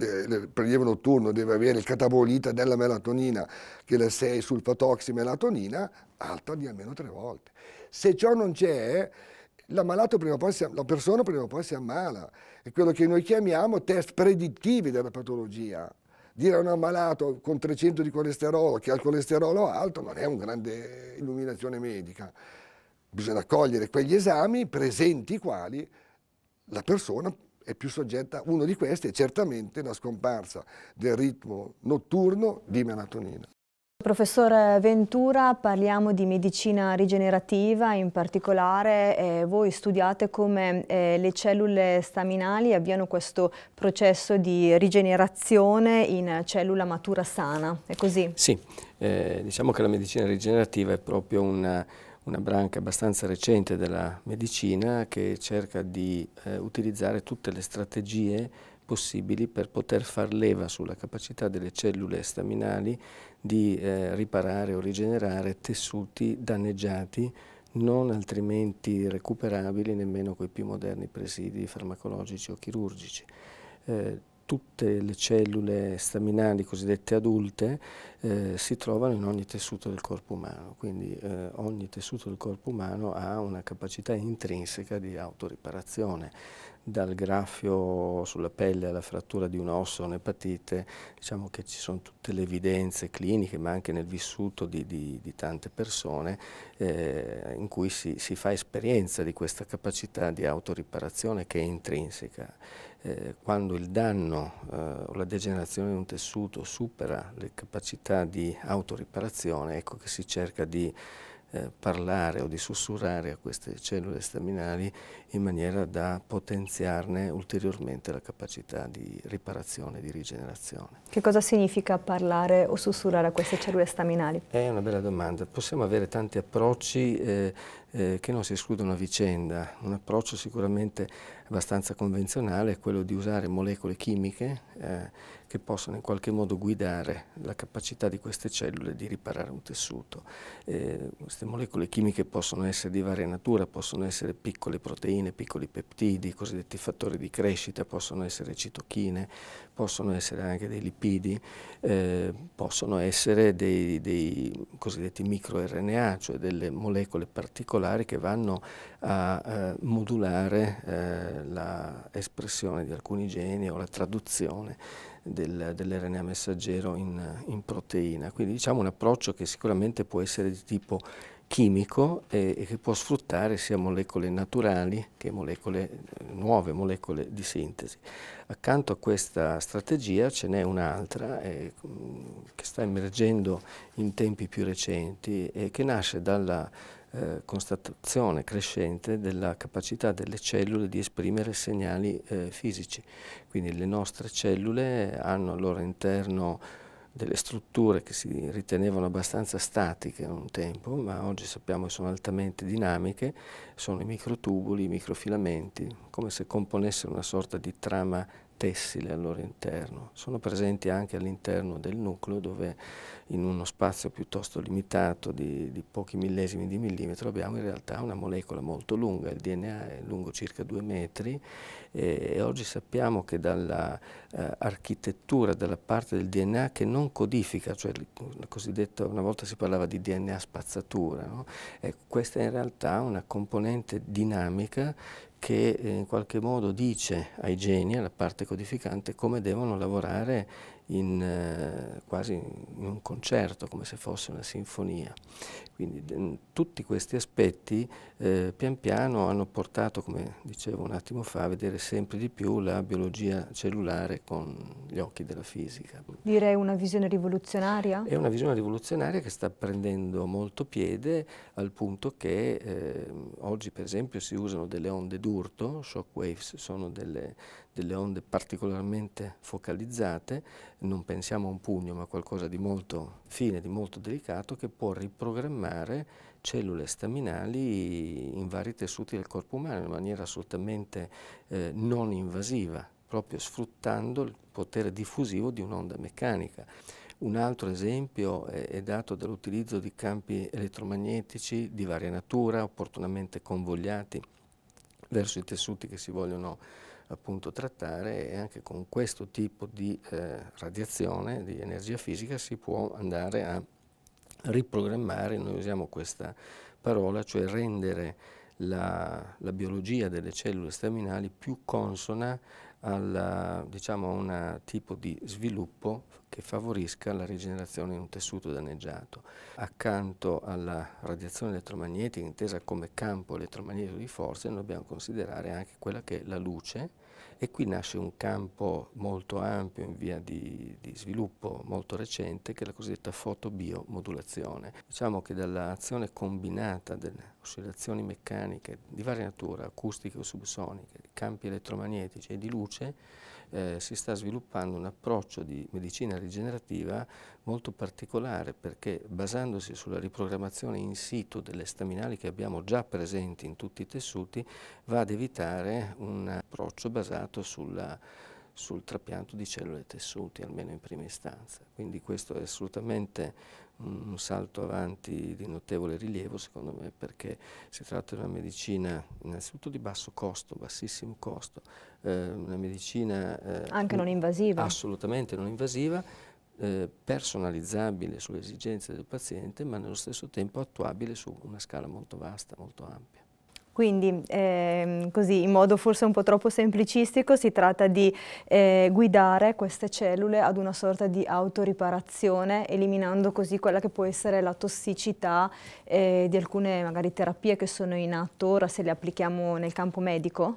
il prelievo notturno deve avere il catabolita della melatonina, che è la 6 sulfatoxi melatonina, alta di almeno tre volte. Se ciò non c'è, l'ammalato prima o poi si, la persona prima o poi si ammala. È quello che noi chiamiamo test predittivi della patologia. Dire a un ammalato con 300 di colesterolo che ha il colesterolo alto non è una grande illuminazione medica. Bisogna cogliere quegli esami presenti i quali la persona è più soggetta, uno di questi è certamente la scomparsa del ritmo notturno di melatonina. Professor Ventura, parliamo di medicina rigenerativa, in particolare eh, voi studiate come eh, le cellule staminali avviano questo processo di rigenerazione in cellula matura sana, è così? Sì, eh, diciamo che la medicina rigenerativa è proprio una, una, branca abbastanza recente della medicina che cerca di eh, utilizzare tutte le strategie possibili per poter far leva sulla capacità delle cellule staminali di eh, riparare o rigenerare tessuti danneggiati non altrimenti recuperabili nemmeno con i più moderni presidi farmacologici o chirurgici. Eh, tutte le cellule staminali cosiddette adulte eh, si trovano in ogni tessuto del corpo umano, quindi eh, ogni tessuto del corpo umano ha una capacità intrinseca di autoriparazione dal graffio sulla pelle alla frattura di un osso, un'epatite, diciamo che ci sono tutte le evidenze cliniche, ma anche nel vissuto di, di, di tante persone, eh, in cui si, si, fa esperienza di questa capacità di autoriparazione che è intrinseca. Eh, quando il danno eh, o la degenerazione di un tessuto supera le capacità di autoriparazione, ecco che si cerca di eh, parlare o di sussurrare a queste cellule staminali in maniera da potenziarne ulteriormente la capacità di riparazione, di rigenerazione. Che cosa significa parlare o sussurrare a queste cellule staminali? È una bella domanda. Possiamo avere tanti approcci eh, eh, che non si escludono a vicenda. Un approccio sicuramente abbastanza convenzionale è quello di usare molecole chimiche eh, che possono in qualche modo guidare la capacità di queste cellule di riparare un tessuto. Eh, queste molecole chimiche possono essere di varia natura, possono essere piccole proteine, piccoli peptidi, cosiddetti fattori di crescita, possono essere citochine, possono essere anche dei lipidi, eh, possono essere dei, dei cosiddetti microRNA, cioè delle molecole particolari che vanno a eh, modulare eh, l'espressione di alcuni geni o la traduzione del, dell'RNA messaggero in, in, proteina. Quindi diciamo un approccio che sicuramente può essere di tipo chimico e, e, che può sfruttare sia molecole naturali che molecole eh, nuove, molecole di sintesi. Accanto a questa strategia ce n'è un'altra eh, che sta emergendo in tempi più recenti e che nasce dalla eh, constatazione crescente della capacità delle cellule di esprimere segnali eh, fisici. Quindi le nostre cellule hanno al loro interno delle strutture che si ritenevano abbastanza statiche un tempo, ma oggi sappiamo che sono altamente dinamiche, sono i microtubuli, i microfilamenti, come se componessero una sorta di trama tessile al loro interno, sono presenti anche all'interno del nucleo dove in uno spazio piuttosto limitato di, di, pochi millesimi di millimetro abbiamo in realtà una molecola molto lunga, il DNA è lungo circa due metri e, e oggi sappiamo che dall'architettura eh, dalla parte del DNA che non codifica, cioè la cosiddetta, una volta si parlava di DNA spazzatura, no? eh, questa è in realtà una componente dinamica che eh, in qualche modo dice ai geni, alla parte codificante, come devono lavorare in, eh, quasi in un concerto, come se fosse una sinfonia. Quindi tutti questi aspetti eh, pian piano hanno portato, come dicevo un attimo fa, a vedere sempre di più la biologia cellulare con gli occhi della fisica. Direi una visione rivoluzionaria? È una visione rivoluzionaria che sta prendendo molto piede al punto che eh, oggi per esempio si usano delle onde d'urto, shockwaves sono delle, delle onde particolarmente focalizzate, non pensiamo a un pugno ma a qualcosa di molto fine, di molto delicato che può riprogrammare cellule staminali in vari tessuti del corpo umano in maniera assolutamente eh, non invasiva, proprio sfruttando il potere diffusivo di un'onda meccanica. Un altro esempio è, dato dall'utilizzo di campi elettromagnetici di varia natura, opportunamente convogliati verso i tessuti che si vogliono appunto trattare e anche con questo tipo di eh, radiazione, di energia fisica, si può andare a riprogrammare, noi usiamo questa parola, cioè rendere la, la biologia delle cellule staminali più consona eh, diciamo, a diciamo, un eh, tipo di sviluppo che favorisca la rigenerazione di un tessuto danneggiato. Accanto alla radiazione elettromagnetica, intesa come campo elettromagnetico di forze, noi dobbiamo considerare anche quella che è la luce, e qui nasce un campo molto ampio in via di, di sviluppo molto recente che è la cosiddetta fotobiomodulazione. Diciamo che dall'azione combinata delle oscillazioni meccaniche di varia natura, acustiche o subsoniche, campi elettromagnetici e di luce eh, si sta sviluppando un approccio di medicina rigenerativa molto particolare perché basandosi sulla riprogrammazione in situ delle staminali che abbiamo già presenti in tutti i tessuti va ad evitare un approccio basato sulla sul trapianto di cellule e tessuti, almeno in prima istanza. Quindi questo è assolutamente un salto avanti di notevole rilievo secondo me perché si tratta di una medicina innanzitutto di basso costo, bassissimo costo, eh, una medicina eh, anche non mm, invasiva. Assolutamente non invasiva, eh, personalizzabile sulle esigenze del paziente ma nello stesso tempo attuabile su una scala molto vasta, molto ampia. Quindi, ehm, così, in modo forse un po' troppo semplicistico, si tratta di eh, guidare queste cellule ad una sorta di autoriparazione, eliminando così quella che può essere la tossicità eh, di alcune magari terapie che sono in atto ora se le applichiamo nel campo medico?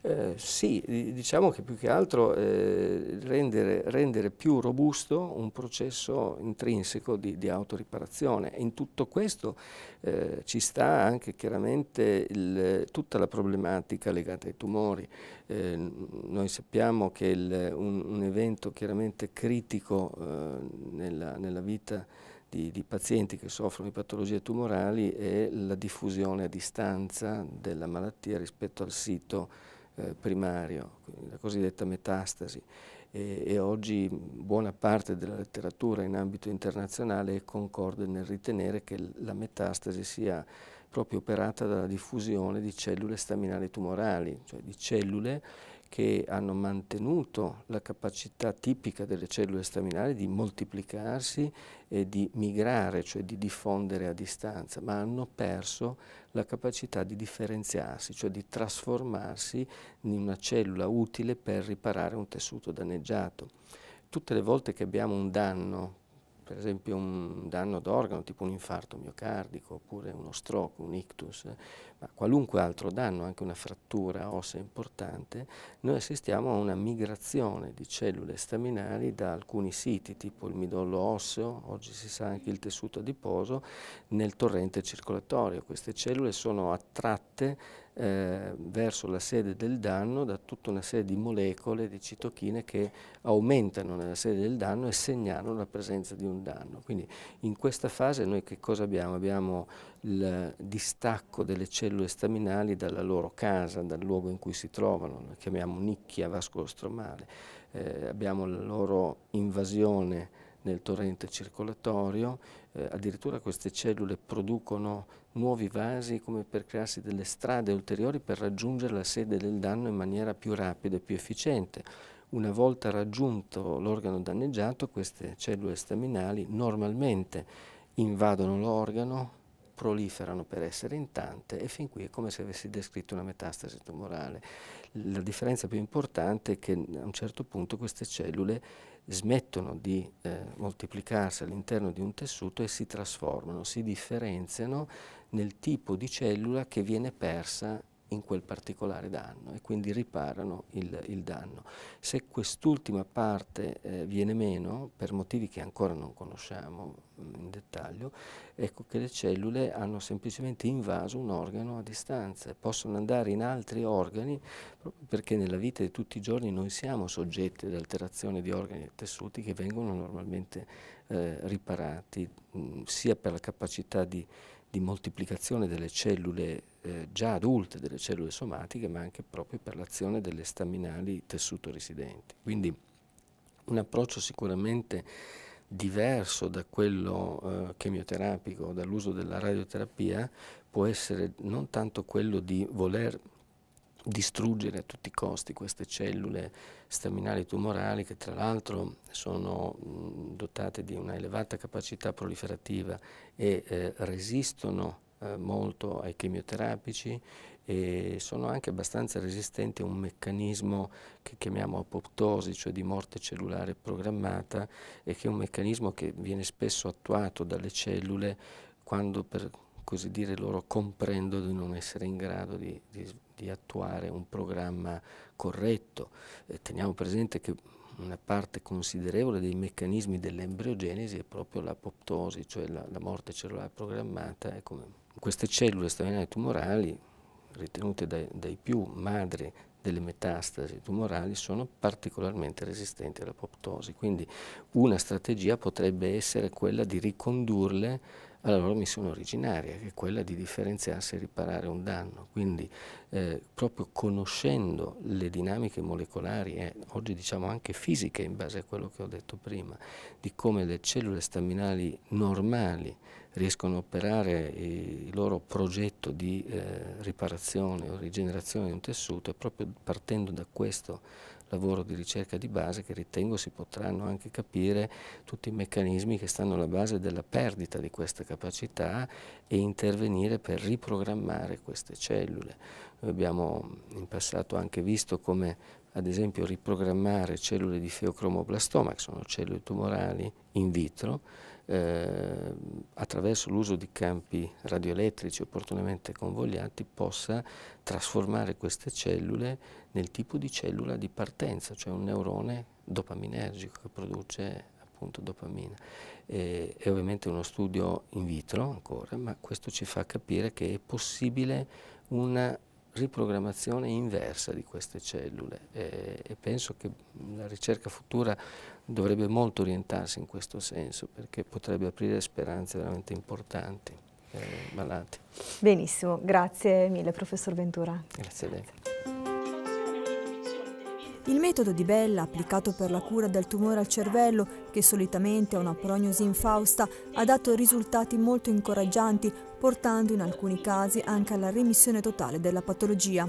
Eh, sì, diciamo che più che altro eh, rendere, rendere, più robusto un processo intrinseco di, di autoriparazione. in tutto questo eh, ci sta anche chiaramente il, tutta la problematica legata ai tumori. Eh, noi sappiamo che il, un, un, evento chiaramente critico eh, nella, nella vita di, di, pazienti che soffrono di patologie tumorali è la diffusione a distanza della malattia rispetto al sito eh, primario, la cosiddetta metastasi, e, e, oggi buona parte della letteratura in ambito internazionale è concorde nel ritenere che la metastasi sia proprio operata dalla diffusione di cellule staminali tumorali, cioè di cellule che hanno mantenuto la capacità tipica delle cellule staminali di moltiplicarsi e di migrare, cioè di diffondere a distanza, ma hanno perso la capacità di differenziarsi, cioè di trasformarsi in una cellula utile per riparare un tessuto danneggiato. Tutte le volte che abbiamo un danno per esempio un danno d'organo, tipo un infarto miocardico, oppure uno stroke, un ictus, eh, ma qualunque altro danno, anche una frattura ossea importante, noi assistiamo a una migrazione di cellule staminali da alcuni siti, tipo il midollo osseo, oggi si sa anche il tessuto adiposo, nel torrente circolatorio. Queste cellule sono attratte eh, verso la sede del danno da tutta una serie di molecole, di citochine che aumentano nella sede del danno e segnalano la presenza di un danno. Quindi in questa fase noi che cosa abbiamo? Abbiamo il distacco delle cellule staminali dalla loro casa, dal luogo in cui si trovano, la chiamiamo nicchia vascolostromale, eh, abbiamo la loro invasione nel torrente circolatorio, eh, addirittura queste cellule producono nuovi vasi come per crearsi delle strade ulteriori per raggiungere la sede del danno in maniera più rapida e più efficiente. Una volta raggiunto l'organo danneggiato, queste cellule staminali normalmente invadono l'organo, proliferano per essere in tante e fin qui è come se avessi descritto una metastasi tumorale. La differenza più importante è che a un certo punto queste cellule smettono di eh, moltiplicarsi all'interno di un tessuto e si trasformano, si differenziano nel tipo di cellula che viene persa in quel particolare danno e quindi riparano il, il danno. Se quest'ultima parte eh, viene meno, per motivi che ancora non conosciamo mm, in dettaglio, ecco che le cellule hanno semplicemente invaso un organo a distanza, possono andare in altri organi, proprio perché nella vita di tutti i giorni noi siamo soggetti ad alterazioni di organi e tessuti che vengono normalmente eh, riparati, mh, mm, sia per la capacità di di moltiplicazione delle cellule eh, già adulte, delle cellule somatiche, ma anche proprio per l'azione delle staminali tessuto residenti. Quindi un approccio sicuramente diverso da quello eh, chemioterapico, dall'uso della radioterapia, può essere non tanto quello di voler distruggere a tutti i costi queste cellule staminali tumorali che tra l'altro sono dotate di una elevata capacità proliferativa e eh, resistono eh, molto ai chemioterapici e sono anche abbastanza resistenti a un meccanismo che chiamiamo apoptosi, cioè di morte cellulare programmata e che è un meccanismo che viene spesso attuato dalle cellule quando per così dire, loro comprendono di non essere in grado di, di, di attuare un programma corretto. Eh, teniamo presente che una parte considerevole dei meccanismi dell'embriogenesi è proprio l'apoptosi, cioè la, la morte cellulare programmata. queste cellule staminali tumorali, ritenute dai, dai più madri delle metastasi tumorali sono particolarmente resistenti all'apoptosi, quindi una strategia potrebbe essere quella di ricondurle alla loro missione originaria, che è quella di differenziarsi e riparare un danno. Quindi eh, proprio conoscendo le dinamiche molecolari, eh, oggi diciamo anche fisiche in base a quello che ho detto prima, di come le cellule staminali normali riescono a operare il loro progetto di eh, riparazione o rigenerazione di un tessuto è proprio partendo da questo lavoro di ricerca di base che ritengo si potranno anche capire tutti i meccanismi che stanno alla base della perdita di questa capacità e intervenire per riprogrammare queste cellule. Noi abbiamo in passato anche visto come ad esempio riprogrammare cellule di feocromoblastoma, che sono cellule tumorali in vitro, eh, attraverso l'uso di campi radioelettrici opportunamente convogliati possa trasformare queste cellule nel tipo di cellula di partenza, cioè un neurone dopaminergico che produce appunto dopamina. E, è ovviamente uno studio in vitro ancora, ma questo ci fa capire che è possibile una riprogrammazione inversa di queste cellule eh, e penso che la ricerca futura dovrebbe molto orientarsi in questo senso perché potrebbe aprire speranze veramente importanti per i malati. Benissimo, grazie mille professor Ventura. Grazie a lei. Il metodo di Bella, applicato per la cura del tumore al cervello, che solitamente è una prognosi infausta, ha dato risultati molto incoraggianti, portando in alcuni casi anche alla remissione totale della patologia.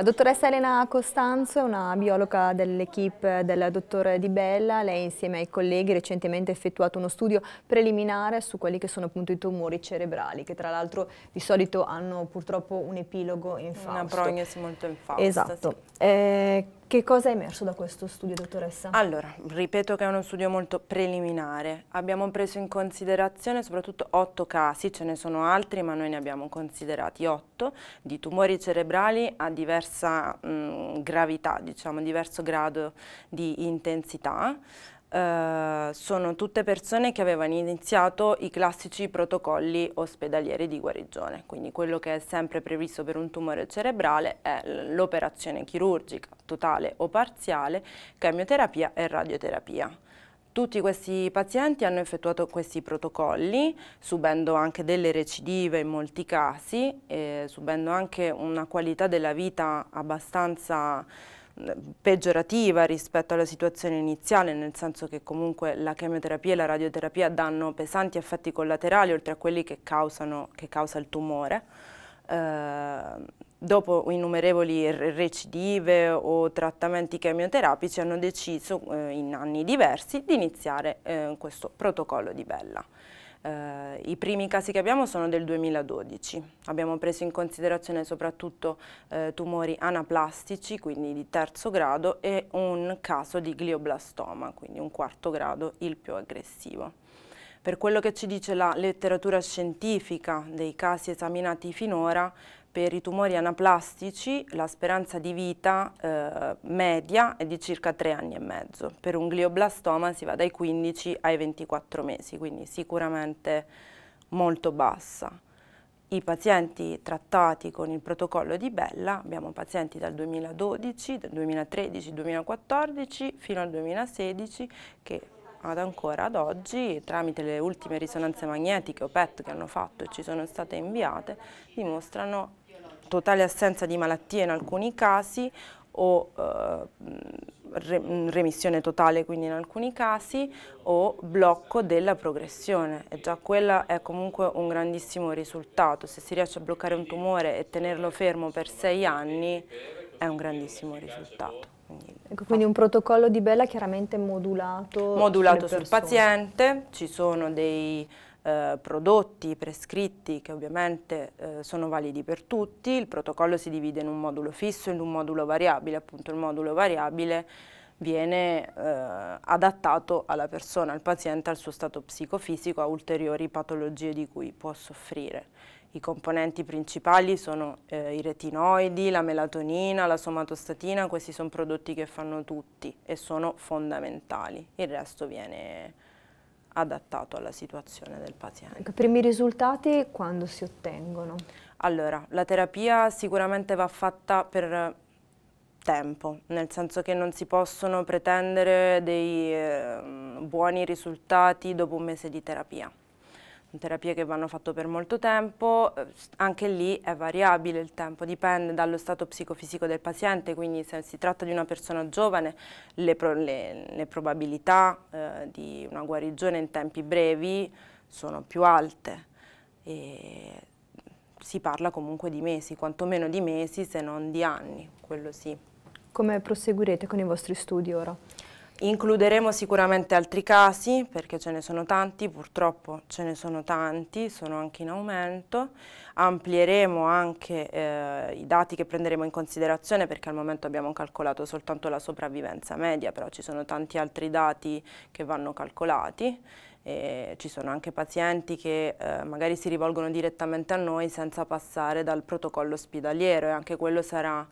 La dottoressa Elena Costanzo è una biologa dell'equipe del dottore Di Bella, lei insieme ai colleghi recentemente ha effettuato uno studio preliminare su quelli che sono appunto i tumori cerebrali che tra l'altro di solito hanno purtroppo un epilogo infausto. Una prognosi molto infausta. Esatto. Sì. Eh, che cosa è emerso da questo studio, dottoressa? Allora, ripeto che è uno studio molto preliminare. Abbiamo preso in considerazione soprattutto otto casi, ce ne sono altri, ma noi ne abbiamo considerati otto, di tumori cerebrali a diversa mh, mm, gravità, diciamo, diverso grado di intensità. Eh, sono tutte persone che avevano iniziato i classici protocolli ospedalieri di guarigione, quindi quello che è sempre previsto per un tumore cerebrale è l'operazione chirurgica totale o parziale, chemioterapia e radioterapia. Tutti questi pazienti hanno effettuato questi protocolli, subendo anche delle recidive in molti casi, eh, subendo anche una qualità della vita abbastanza peggiorativa rispetto alla situazione iniziale, nel senso che comunque la chemioterapia e la radioterapia danno pesanti effetti collaterali oltre a quelli che, causano, che causa il tumore. Eh, dopo innumerevoli recidive o trattamenti chemioterapici hanno deciso eh, in anni diversi di iniziare eh, questo protocollo di Bella. Eh, I primi casi che abbiamo sono del 2012, abbiamo preso in considerazione soprattutto eh, tumori anaplastici, quindi di terzo grado, e un caso di glioblastoma, quindi un quarto grado, il più aggressivo. Per quello che ci dice la letteratura scientifica dei casi esaminati finora, per i tumori anaplastici la speranza di vita eh, media è di circa 3 anni e mezzo, per un glioblastoma si va dai 15 ai 24 mesi, quindi sicuramente molto bassa. I pazienti trattati con il protocollo di Bella, abbiamo pazienti dal 2012, dal 2013, 2014 fino al 2016 che ad ancora ad oggi, tramite le ultime risonanze magnetiche o PET che hanno fatto e ci sono state inviate, dimostrano totale assenza di malattie in alcuni casi o eh, remissione totale quindi in alcuni casi o blocco della progressione e già quello è comunque un grandissimo risultato se si riesce a bloccare un tumore e tenerlo fermo per sei anni è un grandissimo risultato Ecco, quindi un protocollo di Bella chiaramente modulato modulato sul paziente ci sono dei eh, prodotti prescritti che ovviamente eh, sono validi per tutti, il protocollo si divide in un modulo fisso e in un modulo variabile, appunto il modulo variabile viene eh, adattato alla persona, al paziente, al suo stato psicofisico, a ulteriori patologie di cui può soffrire. I componenti principali sono eh, i retinoidi, la melatonina, la somatostatina, questi sono prodotti che fanno tutti e sono fondamentali, il resto viene adattato alla situazione del paziente. I ecco, primi risultati quando si ottengono? Allora, la terapia sicuramente va fatta per tempo, nel senso che non si possono pretendere dei eh, buoni risultati dopo un mese di terapia terapie che vanno fatte per molto tempo, eh, anche lì è variabile il tempo, dipende dallo stato psicofisico del paziente, quindi se si tratta di una persona giovane le, pro, le, le probabilità eh, di una guarigione in tempi brevi sono più alte e si parla comunque di mesi, quantomeno di mesi se non di anni, quello sì. Come proseguirete con i vostri studi ora? Includeremo sicuramente altri casi perché ce ne sono tanti, purtroppo ce ne sono tanti, sono anche in aumento. Amplieremo anche eh, i dati che prenderemo in considerazione perché al momento abbiamo calcolato soltanto la sopravvivenza media, però ci sono tanti altri dati che vanno calcolati. E ci sono anche pazienti che eh, magari si rivolgono direttamente a noi senza passare dal protocollo ospedaliero e anche quello sarà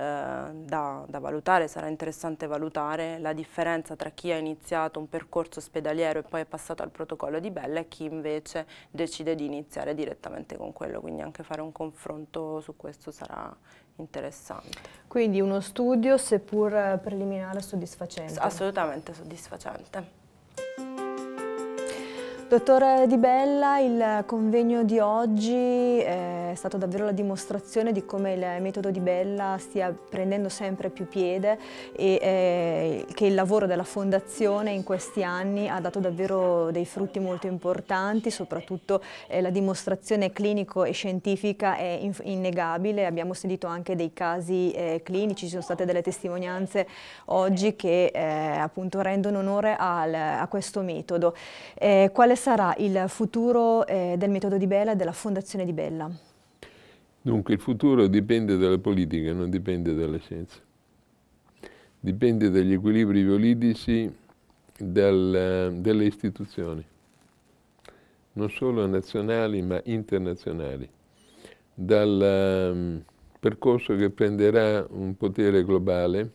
Ehm, da, da, valutare, sarà interessante valutare la differenza tra chi ha iniziato un percorso ospedaliero e poi è passato al protocollo di Bella e chi invece decide di iniziare direttamente con quello, quindi anche fare un confronto su questo sarà interessante. Quindi uno studio seppur preliminare soddisfacente? Assolutamente soddisfacente. Dottor Di Bella, il convegno di oggi eh, è stato davvero la dimostrazione di come il metodo Di Bella stia prendendo sempre più piede e eh, che il lavoro della Fondazione in questi anni ha dato davvero dei frutti molto importanti, soprattutto eh, la dimostrazione clinico e scientifica è innegabile, abbiamo sentito anche dei casi clinici, ci sono state delle testimonianze oggi che appunto rendono onore a questo metodo. quale sarà il futuro eh, del metodo di Bella e della fondazione di Bella? Dunque il futuro dipende dalla politica, non dipende dalla scienza. Dipende dagli equilibri politici dal, delle istituzioni, non solo nazionali ma internazionali, dal um, percorso che prenderà un potere globale,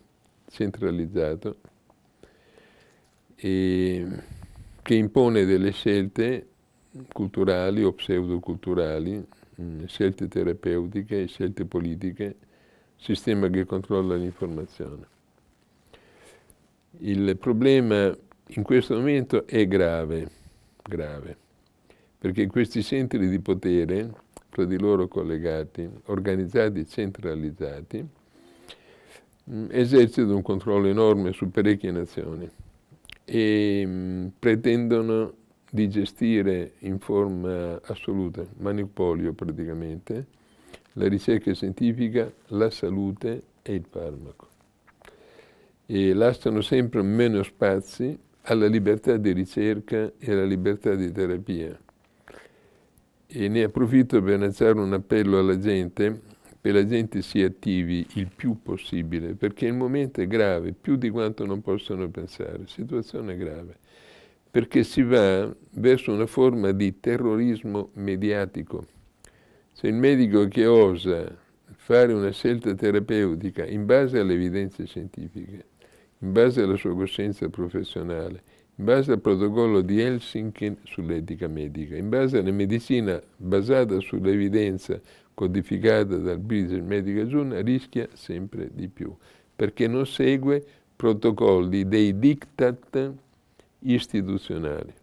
centralizzato, e che impone delle scelte culturali o pseudoculturali, mm, scelte terapeutiche, scelte politiche, sistema che controlla l'informazione. Il problema in questo momento è grave, grave, perché questi centri di potere, tra di loro collegati, organizzati e centralizzati, mm, esercitano un controllo enorme su parecchie nazioni e mm, pretendono di gestire in forma assoluta, monopolio praticamente, la ricerca scientifica, la salute e il farmaco. E lasciano sempre meno spazi alla libertà di ricerca e alla libertà di terapia. E ne approfitto per lanciare un appello alla gente e la gente si attivi il più possibile, perché il momento è grave, più di quanto non possono pensare, situazione grave, perché si va verso una forma di terrorismo mediatico. Se il medico che osa fare una scelta terapeutica in base alle evidenze scientifiche, in base alla sua coscienza professionale, in base al protocollo di Helsinki sull'etica medica, in base alla medicina basata sull'evidenza, codificata dal Business Medical Journal, rischia sempre di più, perché non segue protocolli dei diktat istituzionali.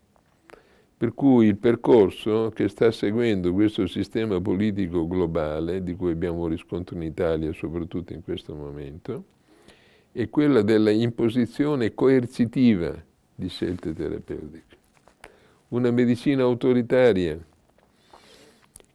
Per cui il percorso che sta seguendo questo sistema politico globale, di cui abbiamo riscontro in Italia soprattutto in questo momento, è quella della imposizione coercitiva di scelte terapeutiche. Una medicina autoritaria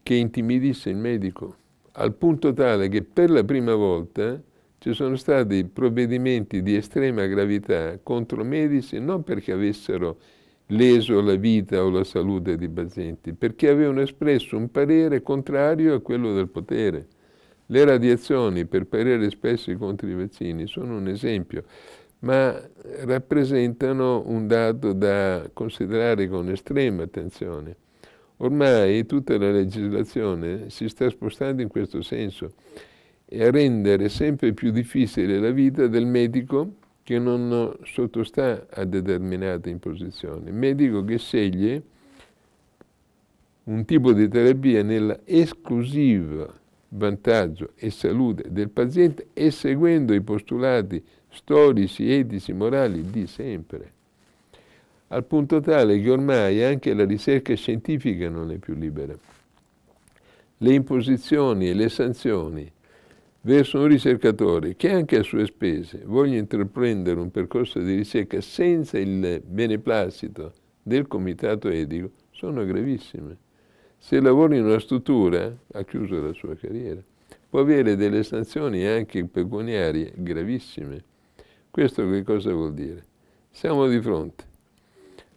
che intimidisse il medico, al punto tale che per la prima volta ci sono stati provvedimenti di estrema gravità contro medici non perché avessero leso la vita o la salute di pazienti, perché avevano espresso un parere contrario a quello del potere. Le radiazioni per parere espressi contro i vaccini sono un esempio, ma rappresentano un dato da considerare con estrema attenzione. Ormai tutta la legislazione si sta spostando in questo senso e a rendere sempre più difficile la vita del medico che non sottostà a determinate imposizioni. medico che sceglie un tipo di terapia nell'esclusivo vantaggio e salute del paziente e seguendo i postulati storici, etici, morali di sempre al punto tale che ormai anche la ricerca scientifica non è più libera. Le imposizioni e le sanzioni verso un ricercatore che anche a sue spese voglia intraprendere un percorso di ricerca senza il beneplacito del comitato etico sono gravissime. Se lavora in una struttura, ha chiuso la sua carriera, può avere delle sanzioni anche pecuniarie gravissime. Questo che cosa vuol dire? Siamo di fronte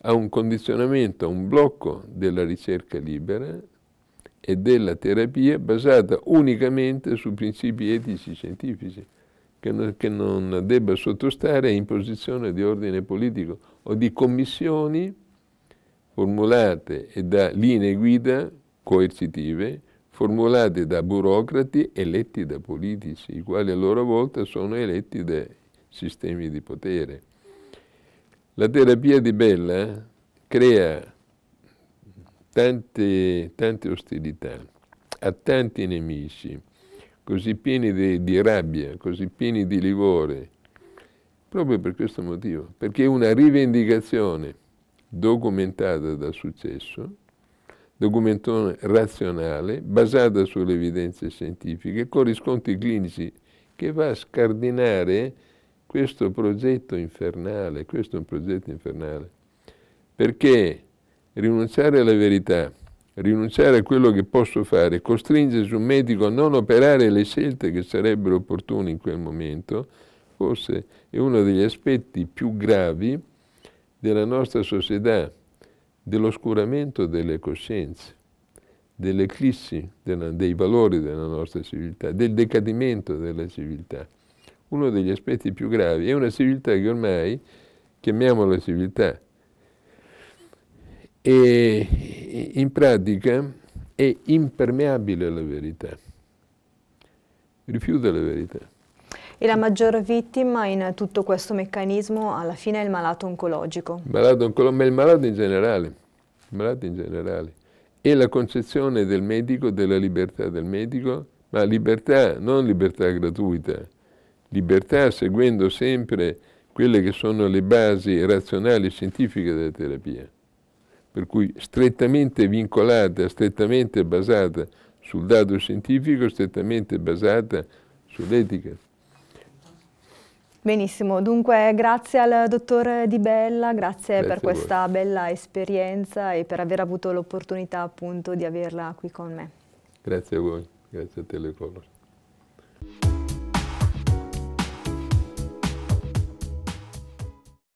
a un condizionamento, a un blocco della ricerca libera e della terapia basata unicamente su principi etici scientifici, che non, che non debba sottostare a imposizione di ordine politico o di commissioni formulate da linee guida coercitive, formulate da burocrati eletti da politici, i quali a loro volta sono eletti dai sistemi di potere. La terapia di Bella eh? crea tante, tante ostilità, ha tanti nemici, così pieni di, di rabbia, così pieni di livore, proprio per questo motivo, perché è una rivendicazione documentata dal successo, documentazione razionale, basata sulle evidenze scientifiche, con riscontri clinici, che va a scardinare questo progetto infernale, questo è un progetto infernale, perché rinunciare alla verità, rinunciare a quello che posso fare, costringersi un medico a non operare le scelte che sarebbero opportune in quel momento, forse è uno degli aspetti più gravi della nostra società, dell'oscuramento delle coscienze, dell'eclissi dei valori della nostra civiltà, del decadimento della civiltà uno degli aspetti più gravi è una civiltà che ormai, chiamiamola civiltà, e in pratica è impermeabile alla verità, rifiuta la verità. E la maggior vittima in tutto questo meccanismo alla fine è il malato oncologico. Malato oncolo- ma il malato in generale, il malato in generale. E la concezione del medico, della libertà del medico, ma libertà, non libertà gratuita, libertà seguendo sempre quelle che sono le basi razionali e scientifiche della terapia, per cui strettamente vincolata, strettamente basata sul dato scientifico, strettamente basata sull'etica. Benissimo, dunque grazie al dottor Di Bella, grazie, grazie per questa bella esperienza e per aver avuto l'opportunità appunto di averla qui con me. Grazie a voi, grazie a Telecolor.